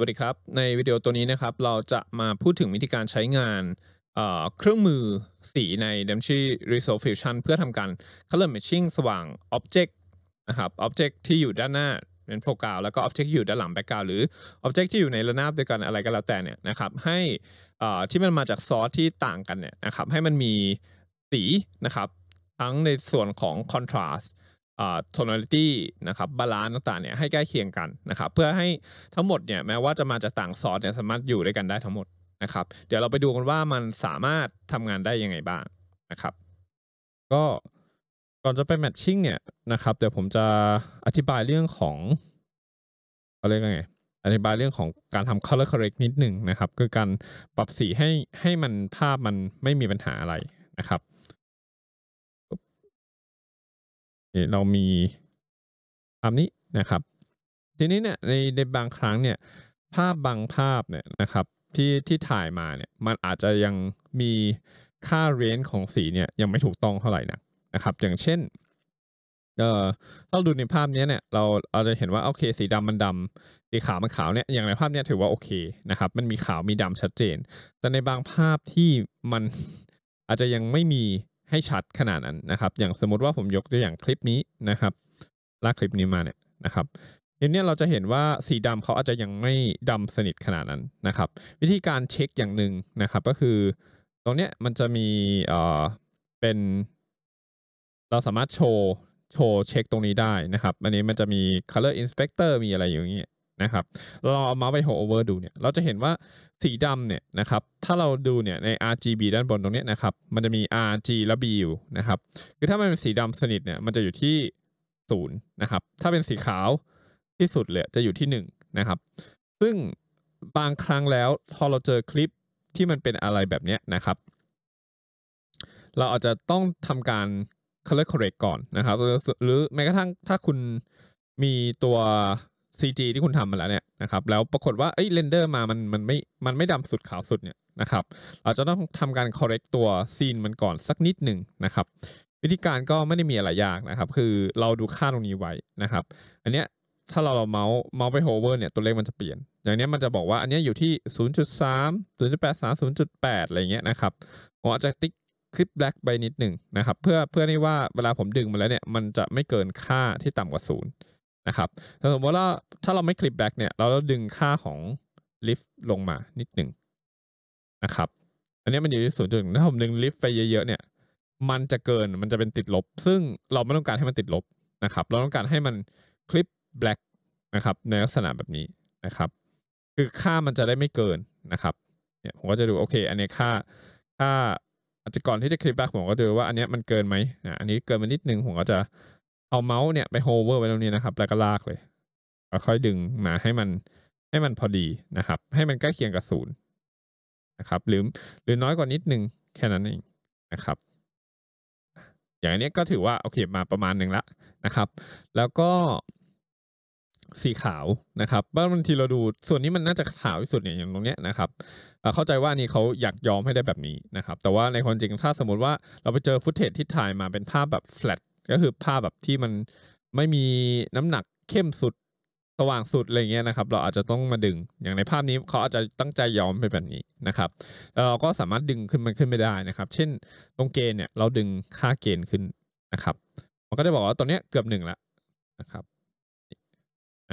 วัสดีครับ ในวิดีโอตัวนี้นะครับเราจะมาพูดถึงวิธีการใช้งานเครื่องมือสีใน d a ม i n c i Resolve Fusion เพื่อทำการ Color Matching สว่าง Object นะครับ Object ที่อยู่ด้านหน้าเป็นโฟกัสแล้วก็ Object อยู่ด้านหลังแบ็กกราวหรือ Object ที่อยู่ในระนาบด้วยกันอะไรก็แล้วแต่เนี่ยนะครับให้ที่มันมาจากซอสที่ต่างกันเนี่ยนะครับให้มันมีสีนะครับทั้งในส่วนของ Contrast tonality นะครับ บาลานซ์ต่างๆเนี่ยให้ใกล้เคียงกันนะครับ เพื่อให้ทั้งหมดเนี่ยแม้ว่าจะมาจากต่างซอสเนี่ยสามารถอยู่ด้วยกันได้ทั้งหมดนะครับ เดี๋ยวเราไปดูกันว่ามันสามารถทำงานได้ยังไงบ้างนะครับ ก็ก่อนจะไปแมทชิ่งเนี่ยนะครับเดี๋ยวผมจะอธิบายเรื่องของเขาเรียกไงอธิบายเรื่องของการทำ color correct นิดหนึ่งนะครับ คือการปรับสีให้ให้มันภาพมันไม่มีปัญหาอะไรนะครับเรามีคำนี้นะครับ ทีนี้เนี่ยในในบางครั้งเนี่ย ภาพบางภาพเนี่ยนะครับ ที่ที่ถ่ายมาเนี่ย มันอาจจะยังมีค่าเรนจ์ของสีเนี่ย ยังไม่ถูกต้องเท่าไหร่นะนะครับ อย่างเช่นเออเราดูในภาพนี้เนี่ย เราเราจะเห็นว่าโอเค สีดำมันดำสีขาวมันขาวเนี่ย อย่างในภาพนี้ถือว่าโอเคนะครับ มันมีขาวมีดำชัดเจน แต่ในบางภาพที่มันอาจจะยังไม่มีให้ชัดขนาดนั้นนะครับ อย่างสมมติว่าผมยกตัวอย่างคลิปนี้นะครับ ลากคลิปนี้มาเนี่ยนะครับเดียนี้เราจะเห็นว่าสีดำเขาอาจจะยังไม่ดำสนิทขนาดนั้นนะครับ วิธีการเช็คอย่างหนึ่งนะครับ ก็คือตรงเนี้ยมันจะมีเอ่อเป็น เราสามารถโชว์โชว์เช็คตรงนี้ได้นะครับ อันนี้มันจะมี color inspector มีอะไรอย่างเงี้ยนะครับ เราเอาเมาส์ไปโฮเวอร์ดูเนี่ย เราจะเห็นว่าสีดำเนี่ยนะครับ ถ้าเราดูเนี่ยใน RGB ด้านบนตรงนี้นะครับ มันจะมี RG และ B อยู่นะครับ คือถ้ามันเป็นสีดำสนิทเนี่ย มันจะอยู่ที่ศูนย์นะครับ ถ้าเป็นสีขาวที่สุดเลย จะอยู่ที่1นะครับ ซึ่งบางครั้งแล้วพอเราเจอคลิปที่มันเป็นอะไรแบบนี้นะครับ เราอาจจะต้องทำการ color correct ก่อนนะครับ หรือแม้กระทั่งถ้าคุณมีตัว CG ที่คุณทำมาแล้วเนี่ยนะครับ แล้วปรากฏว่าเอ้ยเรนเดอร์มามันมันไม่มันไม่ดำสุดขาวสุดเนี่ยนะครับเราจะต้องทำการ correct ตัวซีนมันก่อนสักนิดหนึ่งนะครับวิธีการก็ไม่ได้มีอะไรยากนะครับคือเราดูค่าตรงนี้ไว้นะครับอันเนี้ยถ้าเราเราเมาส์เมาส์ไปโฮเวอร์เนี่ยตัวเลขมันจะเปลี่ยน อย่างเนี้ยมันจะบอกว่าอันเนี้ยอยู่ที่ 0.3 0.83 0.8 อะไรเงี้ยนะครับผมอาจจะติ๊กคลิปแบล็กไปนิดหนึ่งนะครับเพื่อเพื่อให้ว่าเวลาผมดึงมาแล้วเนี่ยมันจะไม่เกินค่าที่ต่ำกว่า0นะครับถ้าสมมติว่าถ้าเราไม่คลิปแบ็กเนี่ย เราดึงค่าของลิฟต์ลงมานิดหนึ่งนะครับ อันนี้มันอยู่ที่ศูนย์จุดถ้าผมดึงลิฟต์ไปเยอะๆเนี่ย มันจะเกิน มันจะเป็นติดลบ ซึ่งเราไม่ต้องการให้มันติดลบนะครับ เราต้องการให้มันคลิปแบ็กนะครับในลักษณะแบบนี้นะครับ คือค่ามันจะได้ไม่เกินนะครับ เนี่ยผมก็จะดูโอเค อันนี้ค่าค่าอาจจะก่อนที่จะคลิปแบ็กผมก็ดูว่าอันนี้มันเกินไหมอะอันนี้เกินมานิดนึงผมก็จะเอาเมาส์เนี่ยไปโฮเวอร์ไว้ตรงนี้นะครับ แล้วก็ลากเลยแล้วค่อยดึงมาให้มันให้มันพอดีนะครับ ให้มันใกล้เคียงกับศูนย์นะครับ หรือหรือน้อยกว่านิดนึงแค่นั้นเองนะครับ อย่างนี้ก็ถือว่าโอเคมาประมาณหนึ่งละนะครับ แล้วก็สีขาวนะครับบางทีเราดูส่วนนี้มันน่าจะขาวที่สุดเนี่ยอย่างตรงเนี้ยนะครับเข้าใจว่านี่เขาอยากยอมให้ได้แบบนี้นะครับ แต่ว่าในความจริงถ้าสมมติว่าเราไปเจอฟุตเทจที่ถ่ายมาเป็นภาพแบบแฟลตก็คือภาพแบบที่มันไม่มีน้ำหนักเข้มสุดสว่างสุดอะไรเงี้ยนะครับ เราอาจจะต้องมาดึงอย่างในภาพนี้เขาอาจจะตั้งใจย้อมไปแบบนี้นะครับเราก็สามารถดึงขึ้นมันขึ้นไม่ได้นะครับ เช่นตรงเกณฑ์เนี่ยเราดึงค่าเกณฑ์ขึ้นนะครับมันก็จะบอกว่าตอนเนี้ยเกือบหนึ่งแล้วนะครับเ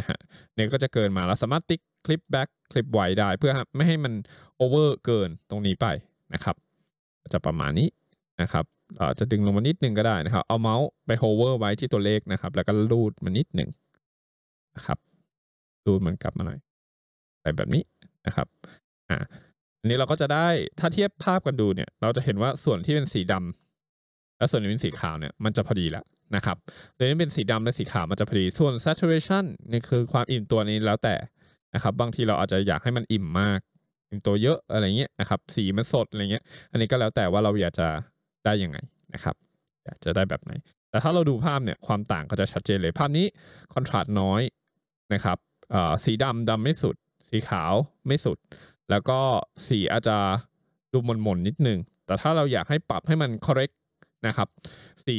นี่ยก็จะเกินมาเราสามารถติ๊กคลิปแบ็กคลิปไว้ได้เพื่อไม่ให้มันโอเวอร์เกินตรงนี้ไปนะครับจะประมาณนี้นะครับอาจจะดึงลงมานิดนึงก็ได้นะครับ เอาเมาส์ไปโฮเวอร์ไว้ที่ตัวเลขนะครับ แล้วก็ลูดมานิดหนึ่งนะครับลูดมันกลับมาหน่อยแบบนี้นะครับอ่าอันนี้เราก็จะได้ถ้าเทียบภาพกันดูเนี่ย เราจะเห็นว่าส่วนที่เป็นสีดำ และส่วนที่เป็นสีขาวเนี่ยมันจะพอดีแล้วนะครับส่วนที่เป็นสีดำและสีขาวมันจะพอดีส่วน saturation นี่คือความอิ่มตัวนี้แล้วแต่นะครับ บางทีเราอาจจะอยากให้มันอิ่มมากอิ่มตัวเยอะอะไรเงี้ยนะครับสีมันสดอะไรเงี้ย อันนี้ก็แล้วแต่ว่าเราอยากจะได้ยังไงนะครับอยากจะได้แบบไหน แต่ถ้าเราดูภาพเนี่ยความต่างก็จะชัดเจนเลยภาพนี้คอนทราสต์น้อยนะครับสีดำดำไม่สุด สีขาวไม่สุด แล้วก็สีอาจจะดูหม่นๆนิดนึง แต่ถ้าเราอยากให้ปรับให้มัน correct นะครับสี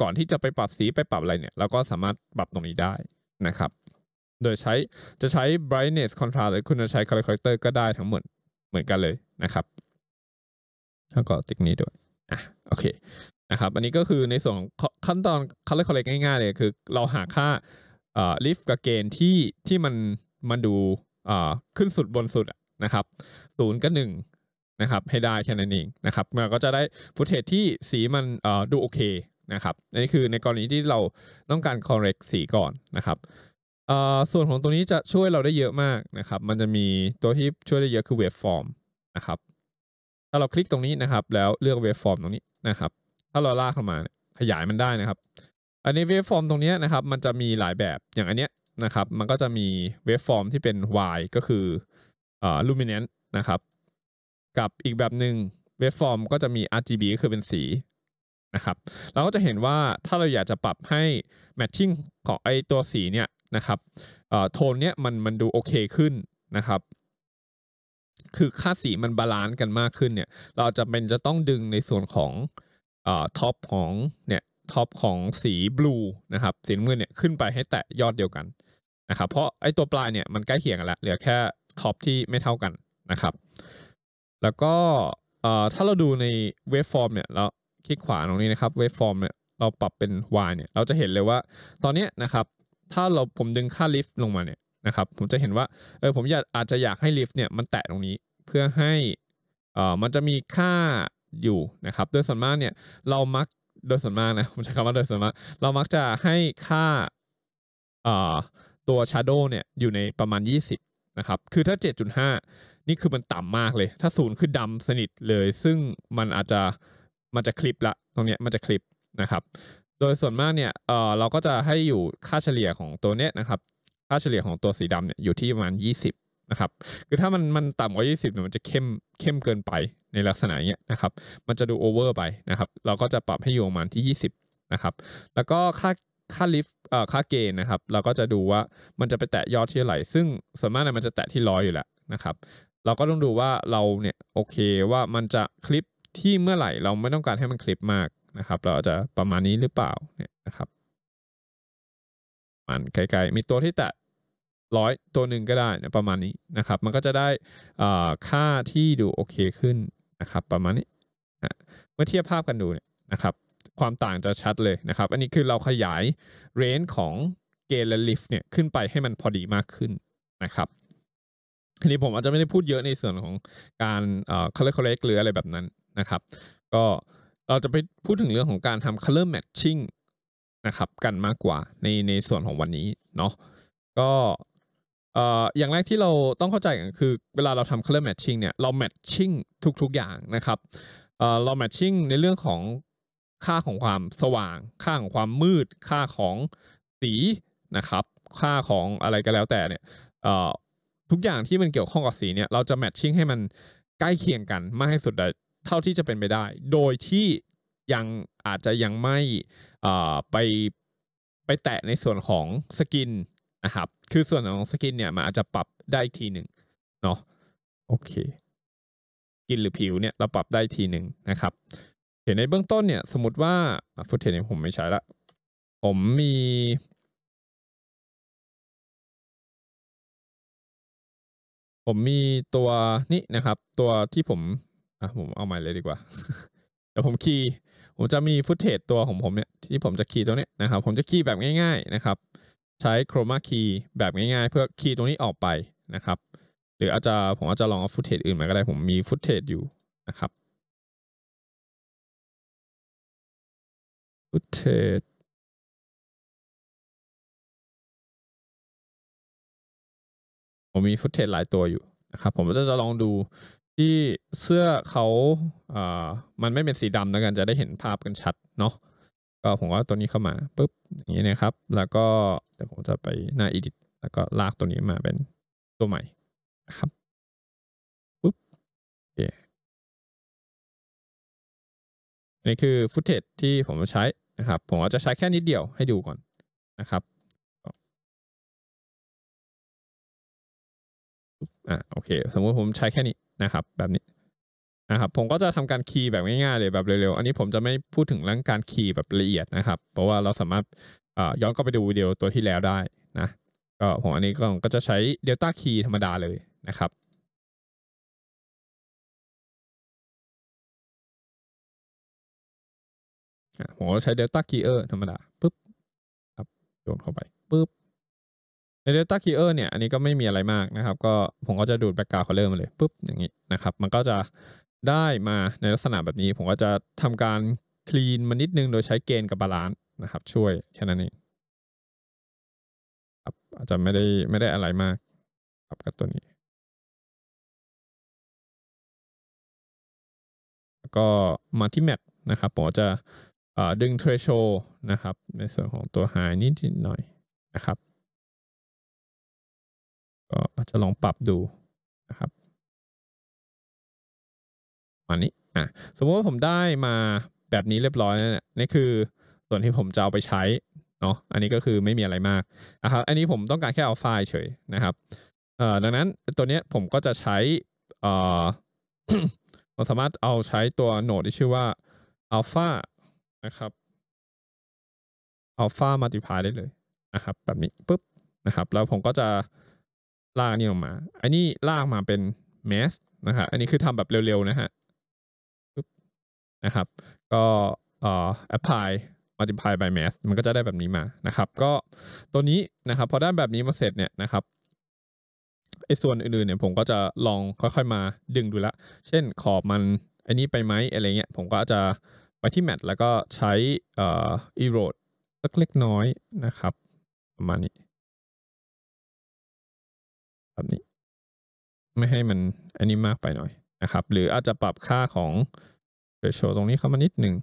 ก่อนที่จะไปปรับสีไปปรับอะไรเนี่ยเราก็สามารถปรับตรงนี้ได้นะครับโดยใช้จะใช้ brightness contrast หรือคุณจะใช้ color corrector ก็ได้ทั้งหมดเหมือนกันเลยนะครับแล้วก็ติ๊กนี้ด้วยอ่ะโอเคนะครับ อันนี้ก็คือในส่วนขั้นตอนคัลเลคอลเลกง่ายๆเลยคือ เราหาค่าเอ่อลิฟกับเกณฑ์ที่ที่มันมันดูเอ่อขึ้นสุดบนสุดนะครับศูนย์กับหนึ่งนะครับให้ได้แค่นั้นเองนะครับมันก็จะได้ฟุตเทจที่สีมันเอ่อดูโอเคนะครับ อันนี้คือในกรณีที่เราต้องการ correct สีก่อนนะครับเอ่อส่วนของตัวนี้จะช่วยเราได้เยอะมากนะครับ มันจะมีตัวที่ช่วยได้เยอะคือเวฟฟอร์มนะครับถ้าเราคลิกตรงนี้นะครับแล้วเลือกเวฟฟอร์มตรงนี้นะครับ ถ้าเราลากเข้ามาขยายมันได้นะครับอันนี้เวฟฟอร์มตรงนี้นะครับมันจะมีหลายแบบอย่างอันเนี้ยนะครับ มันก็จะมีเวฟฟอร์มที่เป็น Y ก็คืออ่าลูมิเนนต์นะครับ กับอีกแบบหนึ่งเวฟฟอร์มก็จะมี RGB ก็คือเป็นสีนะครับ เราก็จะเห็นว่าถ้าเราอยากจะปรับให้แมทชิ่งของไอตัวสีเนี่ยนะครับโทนเนี้ยมันมันดูโอเคขึ้นนะครับคือค่าสีมันบาลานซ์กันมากขึ้นเนี่ย เราจะเป็นจะต้องดึงในส่วนของอท็อปของเนี่ย ท็อปของสีบลูนะครับสีน้ำเงินเนี่ยขึ้นไปให้แตะยอดเดียวกันนะครับ เพราะไอ้ตัวปลายเนี่ยมันใกล้เคียงกันแล้ว เหลือแค่ท็อปที่ไม่เท่ากันนะครับ แล้วก็ถ้าเราดูในเวฟฟอร์มเนี่ยเราคลิกขวาตรงนี้นะครับเวฟฟอร์มเนี่ยเราปรับเป็น y เนี่ยเราจะเห็นเลยว่าตอนนี้นะครับถ้าเราผมดึงค่าลิฟต์ลงมาเนี่ยนะครับผมจะเห็นว่าเออผมอยากอาจจะอยากให้ลิฟต์เนี่ยมันแตะตรงนี้เพื่อให้เอ่อมันจะมีค่าอยู่นะครับ โดยส่วนมากเนี่ย เรามักโดยส่วนมากนะผมใช้คำว่าโดยส่วนมากเรามักจะให้ค่าเอ่อตัวชาร์โดเนี่ยอยู่ในประมาณ 20นะครับ คือถ้า 7.5 นี่คือมันต่ำมากเลย ถ้าศูนย์คือดำสนิทเลย ซึ่งมันอาจจะมันจะคลิปละ ตรงเนี้ยมันจะคลิปนะครับ โดยส่วนมากเนี่ยเออเราก็จะให้อยู่ค่าเฉลี่ยของตัวเนี้ยนะครับค่าเฉลี่ยของตัวสีดำเนี่ยอยู่ที่ประมาณ 20 นะครับ คือถ้ามันมันต่ำกว่า 20เนี่ยมันจะเข้มเข้มเกินไปในลักษณะเนี้ยนะครับ มันจะดูโอเวอร์ไปนะครับ เราก็จะปรับให้อยู่ประมาณที่ 20 นะครับ แล้วก็ค่าค่าลิฟต์เออ่ค่าเกณฑ์นะครับ เราก็จะดูว่ามันจะไปแตะยอดที่เท่าไหร่ ซึ่งส่วนมากเนี่ยมันจะแตะที่ร้อยอยู่แล้วนะครับ เราก็ต้องดูว่าเราเนี่ยโอเคว่ามันจะคลิปที่เมื่อไหร่เราไม่ต้องการให้มันคลิปมากนะครับ เราจะประมาณนี้หรือเปล่าเนี่ยนะครับมันไกลๆ มีตัวที่แตะร้อยตัวหนึ่งก็ได้นะประมาณนี้นะครับ มันก็จะได้ค่าที่ดูโอเคขึ้นนะครับ ประมาณนี้ เมื่อเทียบภาพกันดูเนี่ยนะครับ ความต่างจะชัดเลยนะครับ อันนี้คือเราขยาย เรนจ์ของเกณฑ์และลิฟต์เนี่ยขึ้นไปให้มันพอดีมากขึ้นนะครับทีนี้ผมอาจจะไม่ได้พูดเยอะในส่วนของการเอ่อ color correct หรืออะไรแบบนั้นนะครับ ก็เราจะไปพูดถึงเรื่องของการทำ color matching นะครับกันมากกว่าในในส่วนของวันนี้เนาะก็เอ่ออย่างแรกที่เราต้องเข้าใจกันคือ เวลาเราทำ color matching เนี่ยเรา matching ทุก ๆอย่างนะครับเอ่อเรา matching ในเรื่องของค่าของความสว่างค่าของความมืด ค่าของสีนะครับ ค่าของอะไรก็แล้วแต่เนี่ยเอ่อทุกอย่างที่มันเกี่ยวข้องกับสีเนี่ยเราจะ matching ให้มันใกล้เคียงกันมากที่สุด เท่าที่จะเป็นไปได้ โดยที่ยังอาจจะยังไม่ไปไปแตะในส่วนของสกินนะครับคือส่วนของสกินเนี่ยมันอาจจะปรับได้ทีหนึ่งเนาะโอเค กินหรือผิวเนี่ยเราปรับได้ทีหนึ่งนะครับ เห็นในเบื้องต้นเนี่ย สมมติว่าฟุตเทนผมไม่ใช้ละผมมี ผมมีตัวนี่นะครับ ตัวที่ผมอ่ะผมเอาใหม่เลยดีกว่าเดี๋ยวผมคีย์ผมจะมีฟุตเทจตัวของผมเนี่ยที่ผมจะคีย์ตัวนี้นะครับ ผมจะคีย์แบบง่าย ๆนะครับ ใช้โครมาคีย์แบบง่ายๆ เพื่อคีย์ตรงนี้ออกไปนะครับ หรืออาจจะผมอาจจะลองเอาฟุตเทจอื่นมาก็ได้ ผมมีฟุตเทจอยู่นะครับ ฟุตเทจ ผมมีฟุตเทจหลายตัวอยู่นะครับ ผมจะจะลองดูที่เสื้อเขาเอ่อมันไม่เป็นสีดำแล้วกันจะได้เห็นภาพกันชัด เนาะ ก็ผมว่าตัวนี้เข้ามาปุ๊บอย่างนี้นะครับ แล้วก็เดี๋ยวผมจะไปหน้า edit แล้วก็ลากตัวนี้มาเป็นตัวใหม่นะครับปุ๊บโอเคนี่คือฟุตเทจที่ผมจะใช้นะครับ ผมจะใช้แค่นิดเดียวให้ดูก่อนนะครับ อ่ะโอเคสมมติผมใช้แค่นี้นะครับแบบนี้นะครับผมก็จะทำการคีย์แบบง่ายๆเลยแบบเร็วๆ อันนี้ผมจะไม่พูดถึงเรื่องการคีย์แบบละเอียดนะครับ เพราะว่าเราสามารถย้อนกลับไปดูวิดีโอตัวที่แล้วได้นะก็ผมอันนี้ก็จะใช้ Delta Key ธรรมดาเลยนะครับ ผมก็ใช้ Delta Keyer ธรรมดาปุ๊บครับโยนเข้าไปปุ๊บในาคีเออร์เนี่ย อันนี้ก็ไม่มีอะไรมากนะครับ ก็ผมก็จะดูด b a กกาว o u เขาเริ่มาเลยปุ๊บ อย่างนี้นะครับ มันก็จะได้มาในลักษณะแบบนี้ ผมก็จะทำการคลีนมันนิดนึงโดยใช้เกณฑ์กับบาลานซ์นะครับ ช่วยแค่นั้นเองครับอาจจะไม่ได้ไม่ได้อะไรมากครับกับตัวนี้ แล้วก็มาที่แมทนะครับ ผมจะดึงเทรชโชนะครับในส่วนของตัวหายนิดหน่อยนะครับก็อาจจะลองปรับดูนะครับอันนี้ อ่ะสมมติว่าผมได้มาแบบนี้เรียบร้อยแล้วเนี่ยนี่คือส่วนที่ผมจะเอาไปใช้เนาะอันนี้ก็คือไม่มีอะไรมากนะครับ อันนี้ผมต้องการแค่เอาไฟล์เฉยนะครับเอ่อดังนั้นตัวเนี้ยผมก็จะใช้เอ่อเราสามารถเอาใช้ตัวโหนดที่ชื่อว่าอัลฟานะครับอัลฟามัลติพายได้เลยนะครับ แบบนี้ปุ๊บนะครับ แล้วผมก็จะลากนี่ลงมา อันนี้ลากมาเป็นแมสนะครับอันนี้คือทำแบบเร็วๆนะฮะ นะครับ ก็เอ่อแอพพลายมัลติพลายบายแมันก็จะได้แบบนี้มานะครับ ก็ตัวนี้นะครับพอได้แบบนี้มาเสร็จเนี่ยนะครับไอ้ส่วนอื่นๆเนี่ยผมก็จะลองค่อยๆมาดึงดูละ เช่นขอบมันอันนี้ไปไหมอะไรเงี้ย ผมก็จะไปที่แมทแล้วก็ใช้เอ่อ erode เล็กๆน้อยนะครับ ประมาณนี้แบบนี้ไม่ให้มันอันนี้มากไปหน่อยนะครับ หรืออาจจะปรับค่าของเรโชตรงนี้เข้ามานิดหนึ่ง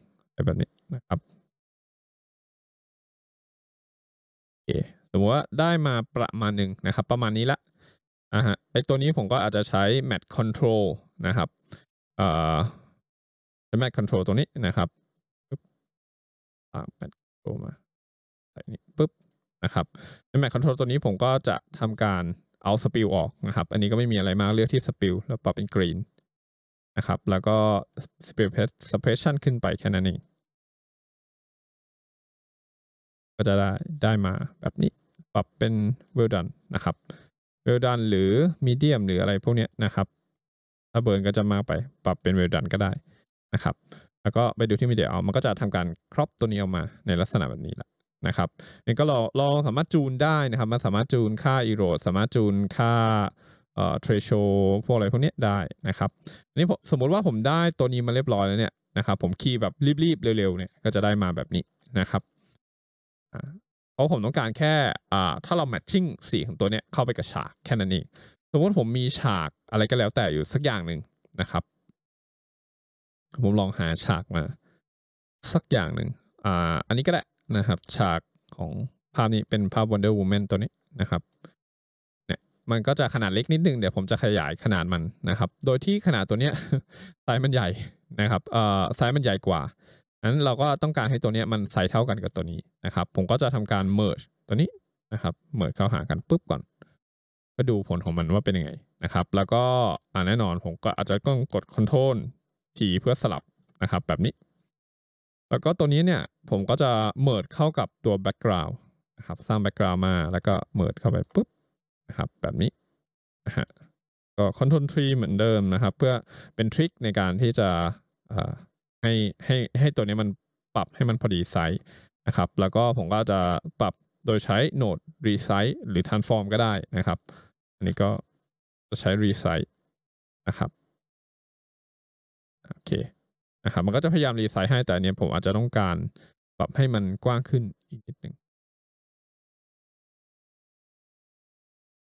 แบบนี้นะครับโอเคสมมติว่าได้มาประมาณหนึ่งนะครับ ประมาณนี้ละอ่ะฮะไอตัวนี้ผมก็อาจจะใช้ mat control นะครับเอ่อ mat control ตัวนี้นะครับปึ๊บอา mat control มาใส่นี้ปึ๊บ นะครับ ใน mat control ตัวนี้ผมก็จะทำการเอาสปิลออกนะครับ อันนี้ก็ไม่มีอะไรมากเลือกที่สปิลแล้วปรับเป็นกรีนนะครับ แล้วก็สปิลสสเปรชั่นขึ้นไปแค่นั้นเองก็จะได้ได้มาแบบนี้ ปรับเป็น well done นะครับ well done หรือ medium หรืออะไรพวกนี้นะครับถ้าเบิร์นก็จะมาไปปรับเป็น well done ก็ได้นะครับ แล้วก็ไปดูที่มีเดียเอามันก็จะทำการครอบตัวนี้ออกมาในลักษณะแบบนี้แหละนะครับนี่ก็ลองลองสามารถจูนได้นะครับมันสามารถจูนค่าอีโรดสามารถจูนค่าเอ่อเทรชพวกอะไรพวกนี้ได้นะครับนนี่สมมติว่าผมได้ตัวนี้มาเรียบร้อยแล้วเนี่ยนะครับผมคีย์แบบรีบ ๆ เร็วๆเนี่ยก็จะได้มาแบบนี้นะครับเพราะผมต้องการแค่อ่าถ้าเราแมทชิ่งสีของตัวเนี้ยเข้าไปกับฉากแค่นั้นเองสมมติผมมีฉากอะไรก็แล้วแต่อยู่สักอย่างหนึ่งนะครับผมลองหาฉากมา สักอย่างหนึ่งอ่าอันนี้ก็ได้นะครับฉากของภาพนี้เป็นภาพ Wonder Woman ตัวนี้นะครับเนี่ยมันก็จะขนาดเล็กนิดนึงเดี๋ยวผมจะขยายขนาดมันนะครับ โดยที่ขนาดตัวเนี้ยไซส์มันใหญ่นะครับเอ่อไซส์มันใหญ่กว่านั้นเราก็ต้องการให้ตัวเนี้ยมันไซส์เท่ากันกับตัวนี้นะครับ ผมก็จะทำการ merge ตัวนี้นะครับ merge เข้าหากันปุ๊บก่อนก็ดูผลของมันว่าเป็นยังไงนะครับ แล้วก็แน่นอนผมก็อาจจะต้องกด Ctrl T เพื่อสลับนะครับ แบบนี้แล้วก็ตัวนี้เนี่ยผมก็จะเมิร์ดเข้ากับตัว background นะครับ สร้าง background มาแล้วก็เมิร์ดเข้าไปปุ๊บนะครับแบบนี้ฮะก็ control tree เหมือนเดิมนะครับ เพื่อเป็นทริคในการที่จะให้ให้ให้ตัวนี้มันปรับให้มันพอดีไซส์นะครับ แล้วก็ผมก็จะปรับโดยใช้ node resize หรือ transform ก็ได้นะครับ อันนี้ก็จะใช้ resize นะครับโอเคนะครับมันก็จะพยายามรีไซน์ให้แต่เนี้ยผมอาจจะต้องการปรับให้มันกว้างขึ้นอีกนิดหนึ่ง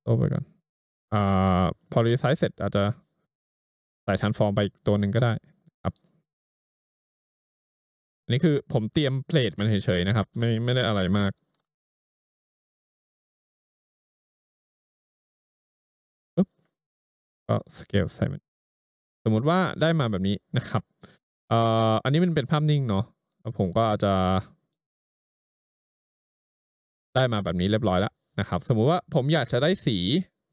โตไปก่อนอ่าพอรีไซน์เสร็จอาจจะใส่ทันฟอร์มไปอีกตัวหนึ่งก็ได้ครับอันนี้คือผมเตรียมเพลทมันเฉยๆนะครับ ไม่ไม่ได้อะไรมากก็สเกลใส่มันสมมติว่าได้มาแบบนี้นะครับเอ่ออันนี้มันเป็นภาพนิ่งเนาะผมก็จะ ได้มาแบบนี้เรียบร้อยแล้วนะครับ สมมุติว่าผมอยากจะได้สี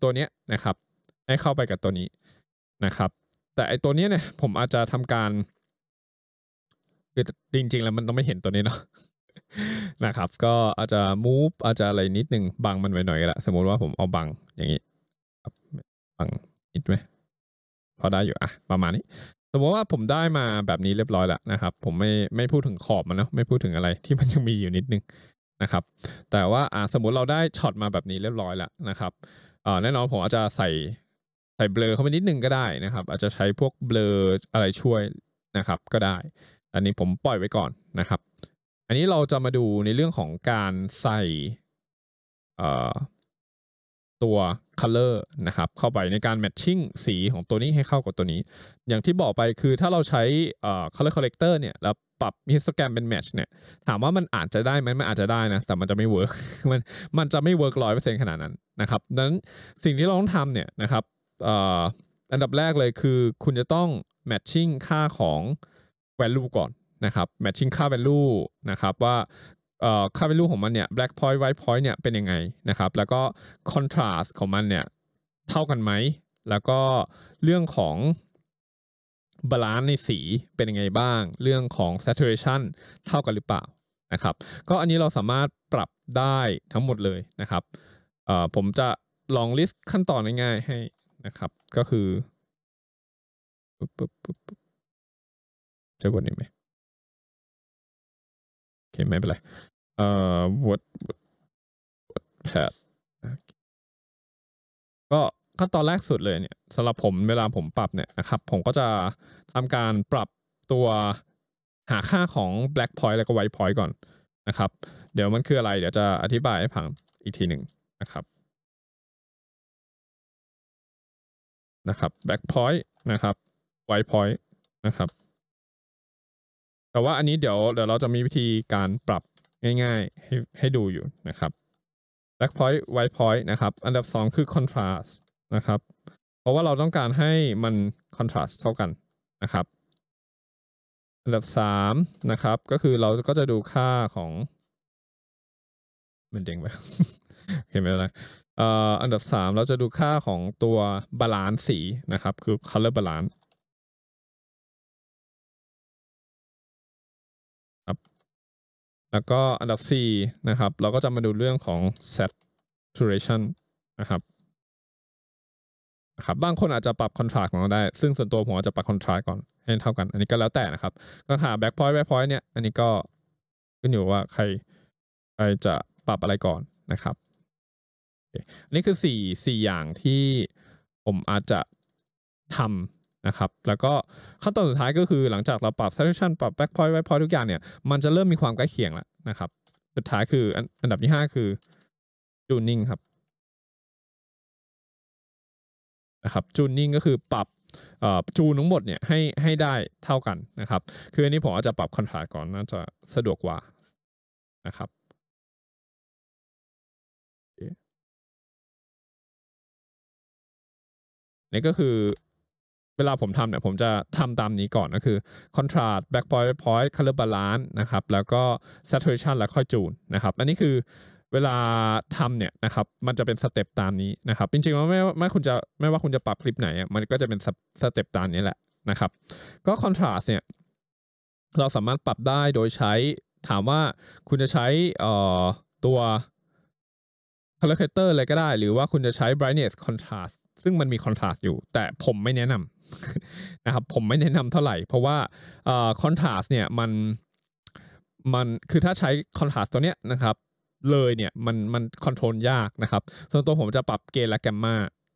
ตัวเนี้ยนะครับ ให้เข้าไปกับตัวนี้นะครับ แต่ไอตัวเนี้ยเนี่ย ผมอาจจะทำการคือจริงๆ แล้วมันต้องไม่เห็นตัวนี้เนาะนะครับ ก็อาจจะ move อาจจะอะไรนิดนึงบังมันไว้หน่อยก็ละสมมติว่าผมเอาบังอย่างนี้บบังนิดไหมพอได้อยู่อะประมาณนี้สมมติว่าผมได้มาแบบนี้เรียบร้อยแล้วนะครับ ผมไม่ไม่พูดถึงขอบมันเนาะไม่พูดถึงอะไรที่มันยังมีอยู่นิดนึงนะครับ แต่ว่าอ่าสมมุติเราได้ช็อตมาแบบนี้เรียบร้อยแล้วนะครับอ่าแน่นอนผมอาจจะใส่ใส่เบลอเข้าไปนิดนึงก็ได้นะครับอาจจะใช้พวกเบลออะไรช่วยนะครับก็ได้อันนี้ผมปล่อยไว้ก่อนนะครับ อันนี้เราจะมาดูในเรื่องของการใส่เอ่อตัว color นะครับเข้าไปในการ matching สีของตัวนี้ให้เข้ากับตัวนี้ อย่างที่บอกไปคือถ้าเราใช้ color c o l l e c t o r เนี่ยแล้วปรับฮิสโตแกรมเป็น match เนี่ยถามว่ามันอาจจะได้ไหมมันอาจจะได้นะแต่มันจะไม่เวิร์กมันมันจะไม่เวิร์กร้อยเปอร์เซ็นต์ขนาดนั้นนะครับดังนั้นสิ่งที่เราต้องทำเนี่ยนะครับอันดับแรกเลยคือ คุณจะต้อง matching ค่าของ value ก่อนนะครับ matching ค่า value นะครับว่าเออ่ค่า็น l ู e ของมันเนี่ย black point white point เนี่ยเป็นยังไงนะครับ แล้วก็ contrast ของมันเนี่ยเท่ากันไหม แล้วก็เรื่องของบาลานซ์ในสีเป็นยังไงบ้าง เรื่องของ saturation เท่ากันหรือเปล่านะครับ ก็อันนี้เราสามารถปรับได้ทั้งหมดเลยนะครับ เออ่ผมจะลองลิสต์ขั้นตอนง่ายๆให้นะครับ ก็คือใช่บทนี้ไหมโอเคไม่เป็นไร Uh, what, what, what p a ก็ขั้นตอนแรกสุดเลยเนี่ยสำหรับผมเวลาผมปรับเนี่ยนะครับ ผมก็จะทำการปรับตัวหาค่าของ black point แล้วก็ white point ก่อนนะครับ เดี๋ยวมันคืออะไรเดี๋ยวจะอธิบายให้ฟังอีกทีหนึ่งนะครับนะครับ black point นะครับ white point นะครับ แต่ว่าอันนี้เดี๋ยวเดี๋ยวเราจะมีวิธีการปรับง่ายๆให้ให้ดูอยู่นะครับ black point white point นะครับ อันดับ 2 คือ contrast นะครับ เพราะว่าเราต้องการให้มัน contrast เท่ากันนะครับ อันดับ 3 นะครับ ก็คือเราก็จะดูค่าของมันเด้งไปโอเคไม่เป็นไรอันดับ 3 เราจะดูค่าของตัวบาลานสีนะครับ คือ color balance แล้วก็อันดับ4นะครับ เราก็จะมาดูเรื่องของ saturation นะครับครับบางคนอาจจะปรับคอนทราสต์ของเราได้ ซึ่งส่วนตัวผมอาจจะปรับคอนทราสต์ก่อนให้เท่ากัน อันนี้ก็แล้วแต่นะครับ ก็หาแบ็กพอยต์แบ็กพอยต์เนี่ย อันนี้ก็ขึ้นอยู่ว่าใครใครจะปรับอะไรก่อนนะครับ อันนี้คือ4่อย่างที่ผมอาจจะทำนะครับแล้วก็ขั้นตอนสุดท้ายก็คือ หลังจากเราปรับ s ซ t u ั a t i o n ปรับ backpoint ไว i t e point ทุกอย่างเนี่ยมันจะเริ่มมีความใกล้เคียงแล้วนะครับ สุดท้ายคือ อันดับที่5คือ tuning ครับ นะครับ tuning ก็คือปรับจูนทั้งหมดเนี่ยให้ให้ได้เท่ากันนะครับ คืออันนี้ผมอาจจะปรับคอนทราก่อนน่าจะสะดวกกว่านะครับนี่ก็คือวลาผมทำเนี่ยผมจะทำตามนี้ก่อนก็คือ contrast back point point color balance นะครับแล้วก็ saturation แล้วค่อยจูนนะครับ อันนี้คือเวลาทำเนี่ยนะครับมันจะเป็นสเต็ปตามนี้นะครับจริงๆแล้วไม่ไม่คุณจะไม่ว่าคุณจะปรับคลิปไหน มันก็จะเป็นสเต็ปตามนี้แหละนะครับ ก็คอนทราสต์เนี่ย เราสามารถปรับได้โดยใช้ ถามว่าคุณจะใช้ตัว color c เตอร r อะไรก็ได้หรือว่าคุณจะใช้ brightness contrast ซึ่งมันมีคอนทราสต์อยู่แต่ผมไม่แนะนำนะครับผมไม่แนะนำเท่าไหร่ เพราะว่าคอนทราสต์เนี่ยมันมันคือถ้าใช้คอนทราสต์ตัวเนี้ยนะครับ เลยเนี่ยมันมันคอนโทรลยากนะครับ ส่วนตัวผมจะปรับเกณฑ์และแกมมา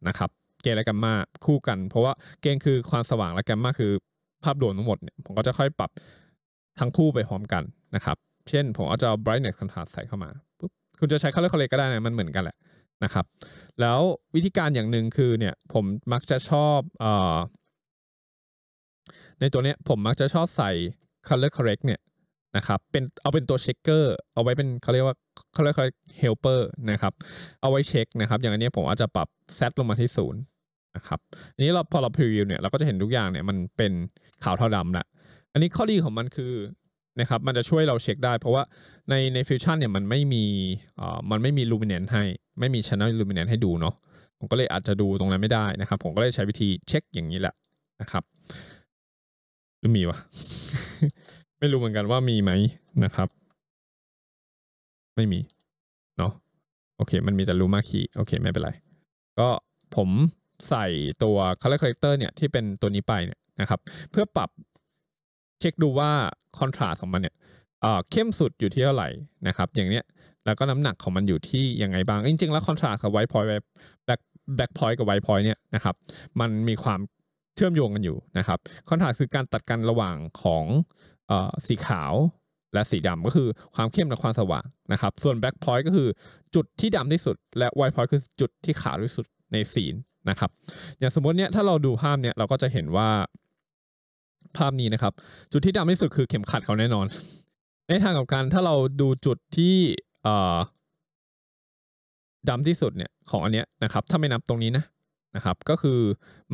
นะครับ เกณฑ์และแกมมาคู่กัน เพราะว่าเกณฑ์คือความสว่างและแกมมาคือภาพรวมทั้งหมดเนี่ยผมก็จะค่อยปรับทั้งคู่ไปพร้อมกันนะครับ เช่นผมอาจะเอา brightness อนทราสต์ใส่เข้ามาปุ๊บคุณจะใช้ color c o r r e ก็ได้นะมันเหมือนกันแหละนะครับแล้ววิธีการอย่างหนึ่งคือเนี่ยผมมักจะชอบอในตัวเนี้ยผมมักจะชอบใส่ color correct เนี่ยนะครับเป็นเอาเป็นตัวเช็คเกอร์เอาไว้เป็นเขาเรียกว่าเขาเรียกเขาเฮลเปอร์นะครับ เอาไว้เช็คนะครับ อย่างอันนี้ผมอาจจะปรับเซตลงมาที่ศูนย์นะครับอันนี้เราพอเราพรีวิวเนี่ย เราก็จะเห็นทุกอย่างเนี่ยมันเป็นขาวเท่าดำละอันนี้ข้อดีของมันคือนะครับมันจะช่วยเราเช็คได้ เพราะว่าในในฟิวชั่นเนี่ยมันไม่มีอ่ามันไม่มีลูมิเนนให้ไม่มีชั้น n ลูมิเนน i n ให้ดูเนาะผมก็เลยอาจจะดูตรงนั้นไม่ได้นะครับ ผมก็เลยใช้วิธีเช็คอย่างนี้แหละนะครับหรือมีวะ ไม่รู้เหมือนกันว่ามีไหมนะครับ ไม่มีเนาะโอเคมันมีแต่ลูมาคีโอเคไม่เป็นไร ก็ผมใส่ตัว color corrector เนี่ย ที่เป็นตัวนี้ไปเนี่ยนะครับ เพื่อปรับเช็คดูว่าคอนทราสของมันเนี่ยเข้มสุดอยู่ที่เท่าไหร่นะครับ อย่างเนี้ยแล้วก็น้ำหนักของมันอยู่ที่ยังไงบ้างจริง ๆ แล้วคอนทราสต์กับไวท์พอยต์แบบแบล็กพอยต์กับไวท์พอยต์เนี่ยนะครับ มันมีความเชื่อมโยงกันอยู่นะครับคอนทราสต์คือการตัดกันระหว่างของสีขาวและสีดำก็คือ ความเข้มและความสว่างนะครับ ส่วนแบล็กพอยต์ก็คือจุดที่ดำที่สุดและไวท์พอยต์คือจุดที่ขาวที่สุดในสีนะครับ อย่างสมมติเนี่ยถ้าเราดูภาพเนี่ยเราก็จะเห็นว่า ภาพนี้นะครับ จุดที่ดำที่สุดคือเข็มขัดเขาแน่นอน ในทางกับการถ้าเราดูจุดที่ดำที่สุดเนี่ยของอันเนี้ยนะครับ ถ้าไม่นับตรงนี้นะนะครับ ก็คือ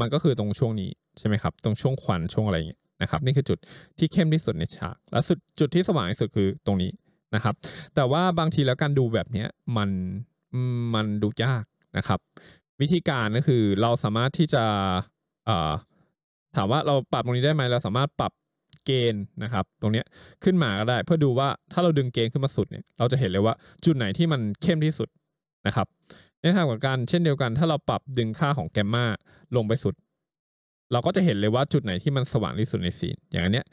มันก็คือตรงช่วงนี้ใช่ไหมครับ ตรงช่วงควันช่วงอะไรอย่างเงี้ยนะครับ นี่คือจุดที่เข้มที่สุดในฉากและสุดจุดที่สว่างที่สุดคือตรงนี้นะครับ แต่ว่าบางทีแล้วการดูแบบเนี้ยมันมันดูยากนะครับ วิธีการก็คือเราสามารถที่จะถามว่าเราปรับตรงนี้ได้ไหมเราสามารถปรับเกณฑ์นะครับตรงนี้ขึ้นมาก็ได้เพื่อดูว่าถ้าเราดึงเกณฑ์ขึ้นมาสุดเนี่ย เราจะเห็นเลยว่าจุดไหนที่มันเข้มที่สุดนะครับในทางกับการเช่นเดียวกัน ถ้าเราปรับดึงค่าของแกมมาลงไปสุด เราก็จะเห็นเลยว่าจุดไหนที่มันสว่างที่สุดในซีนอย่างนี้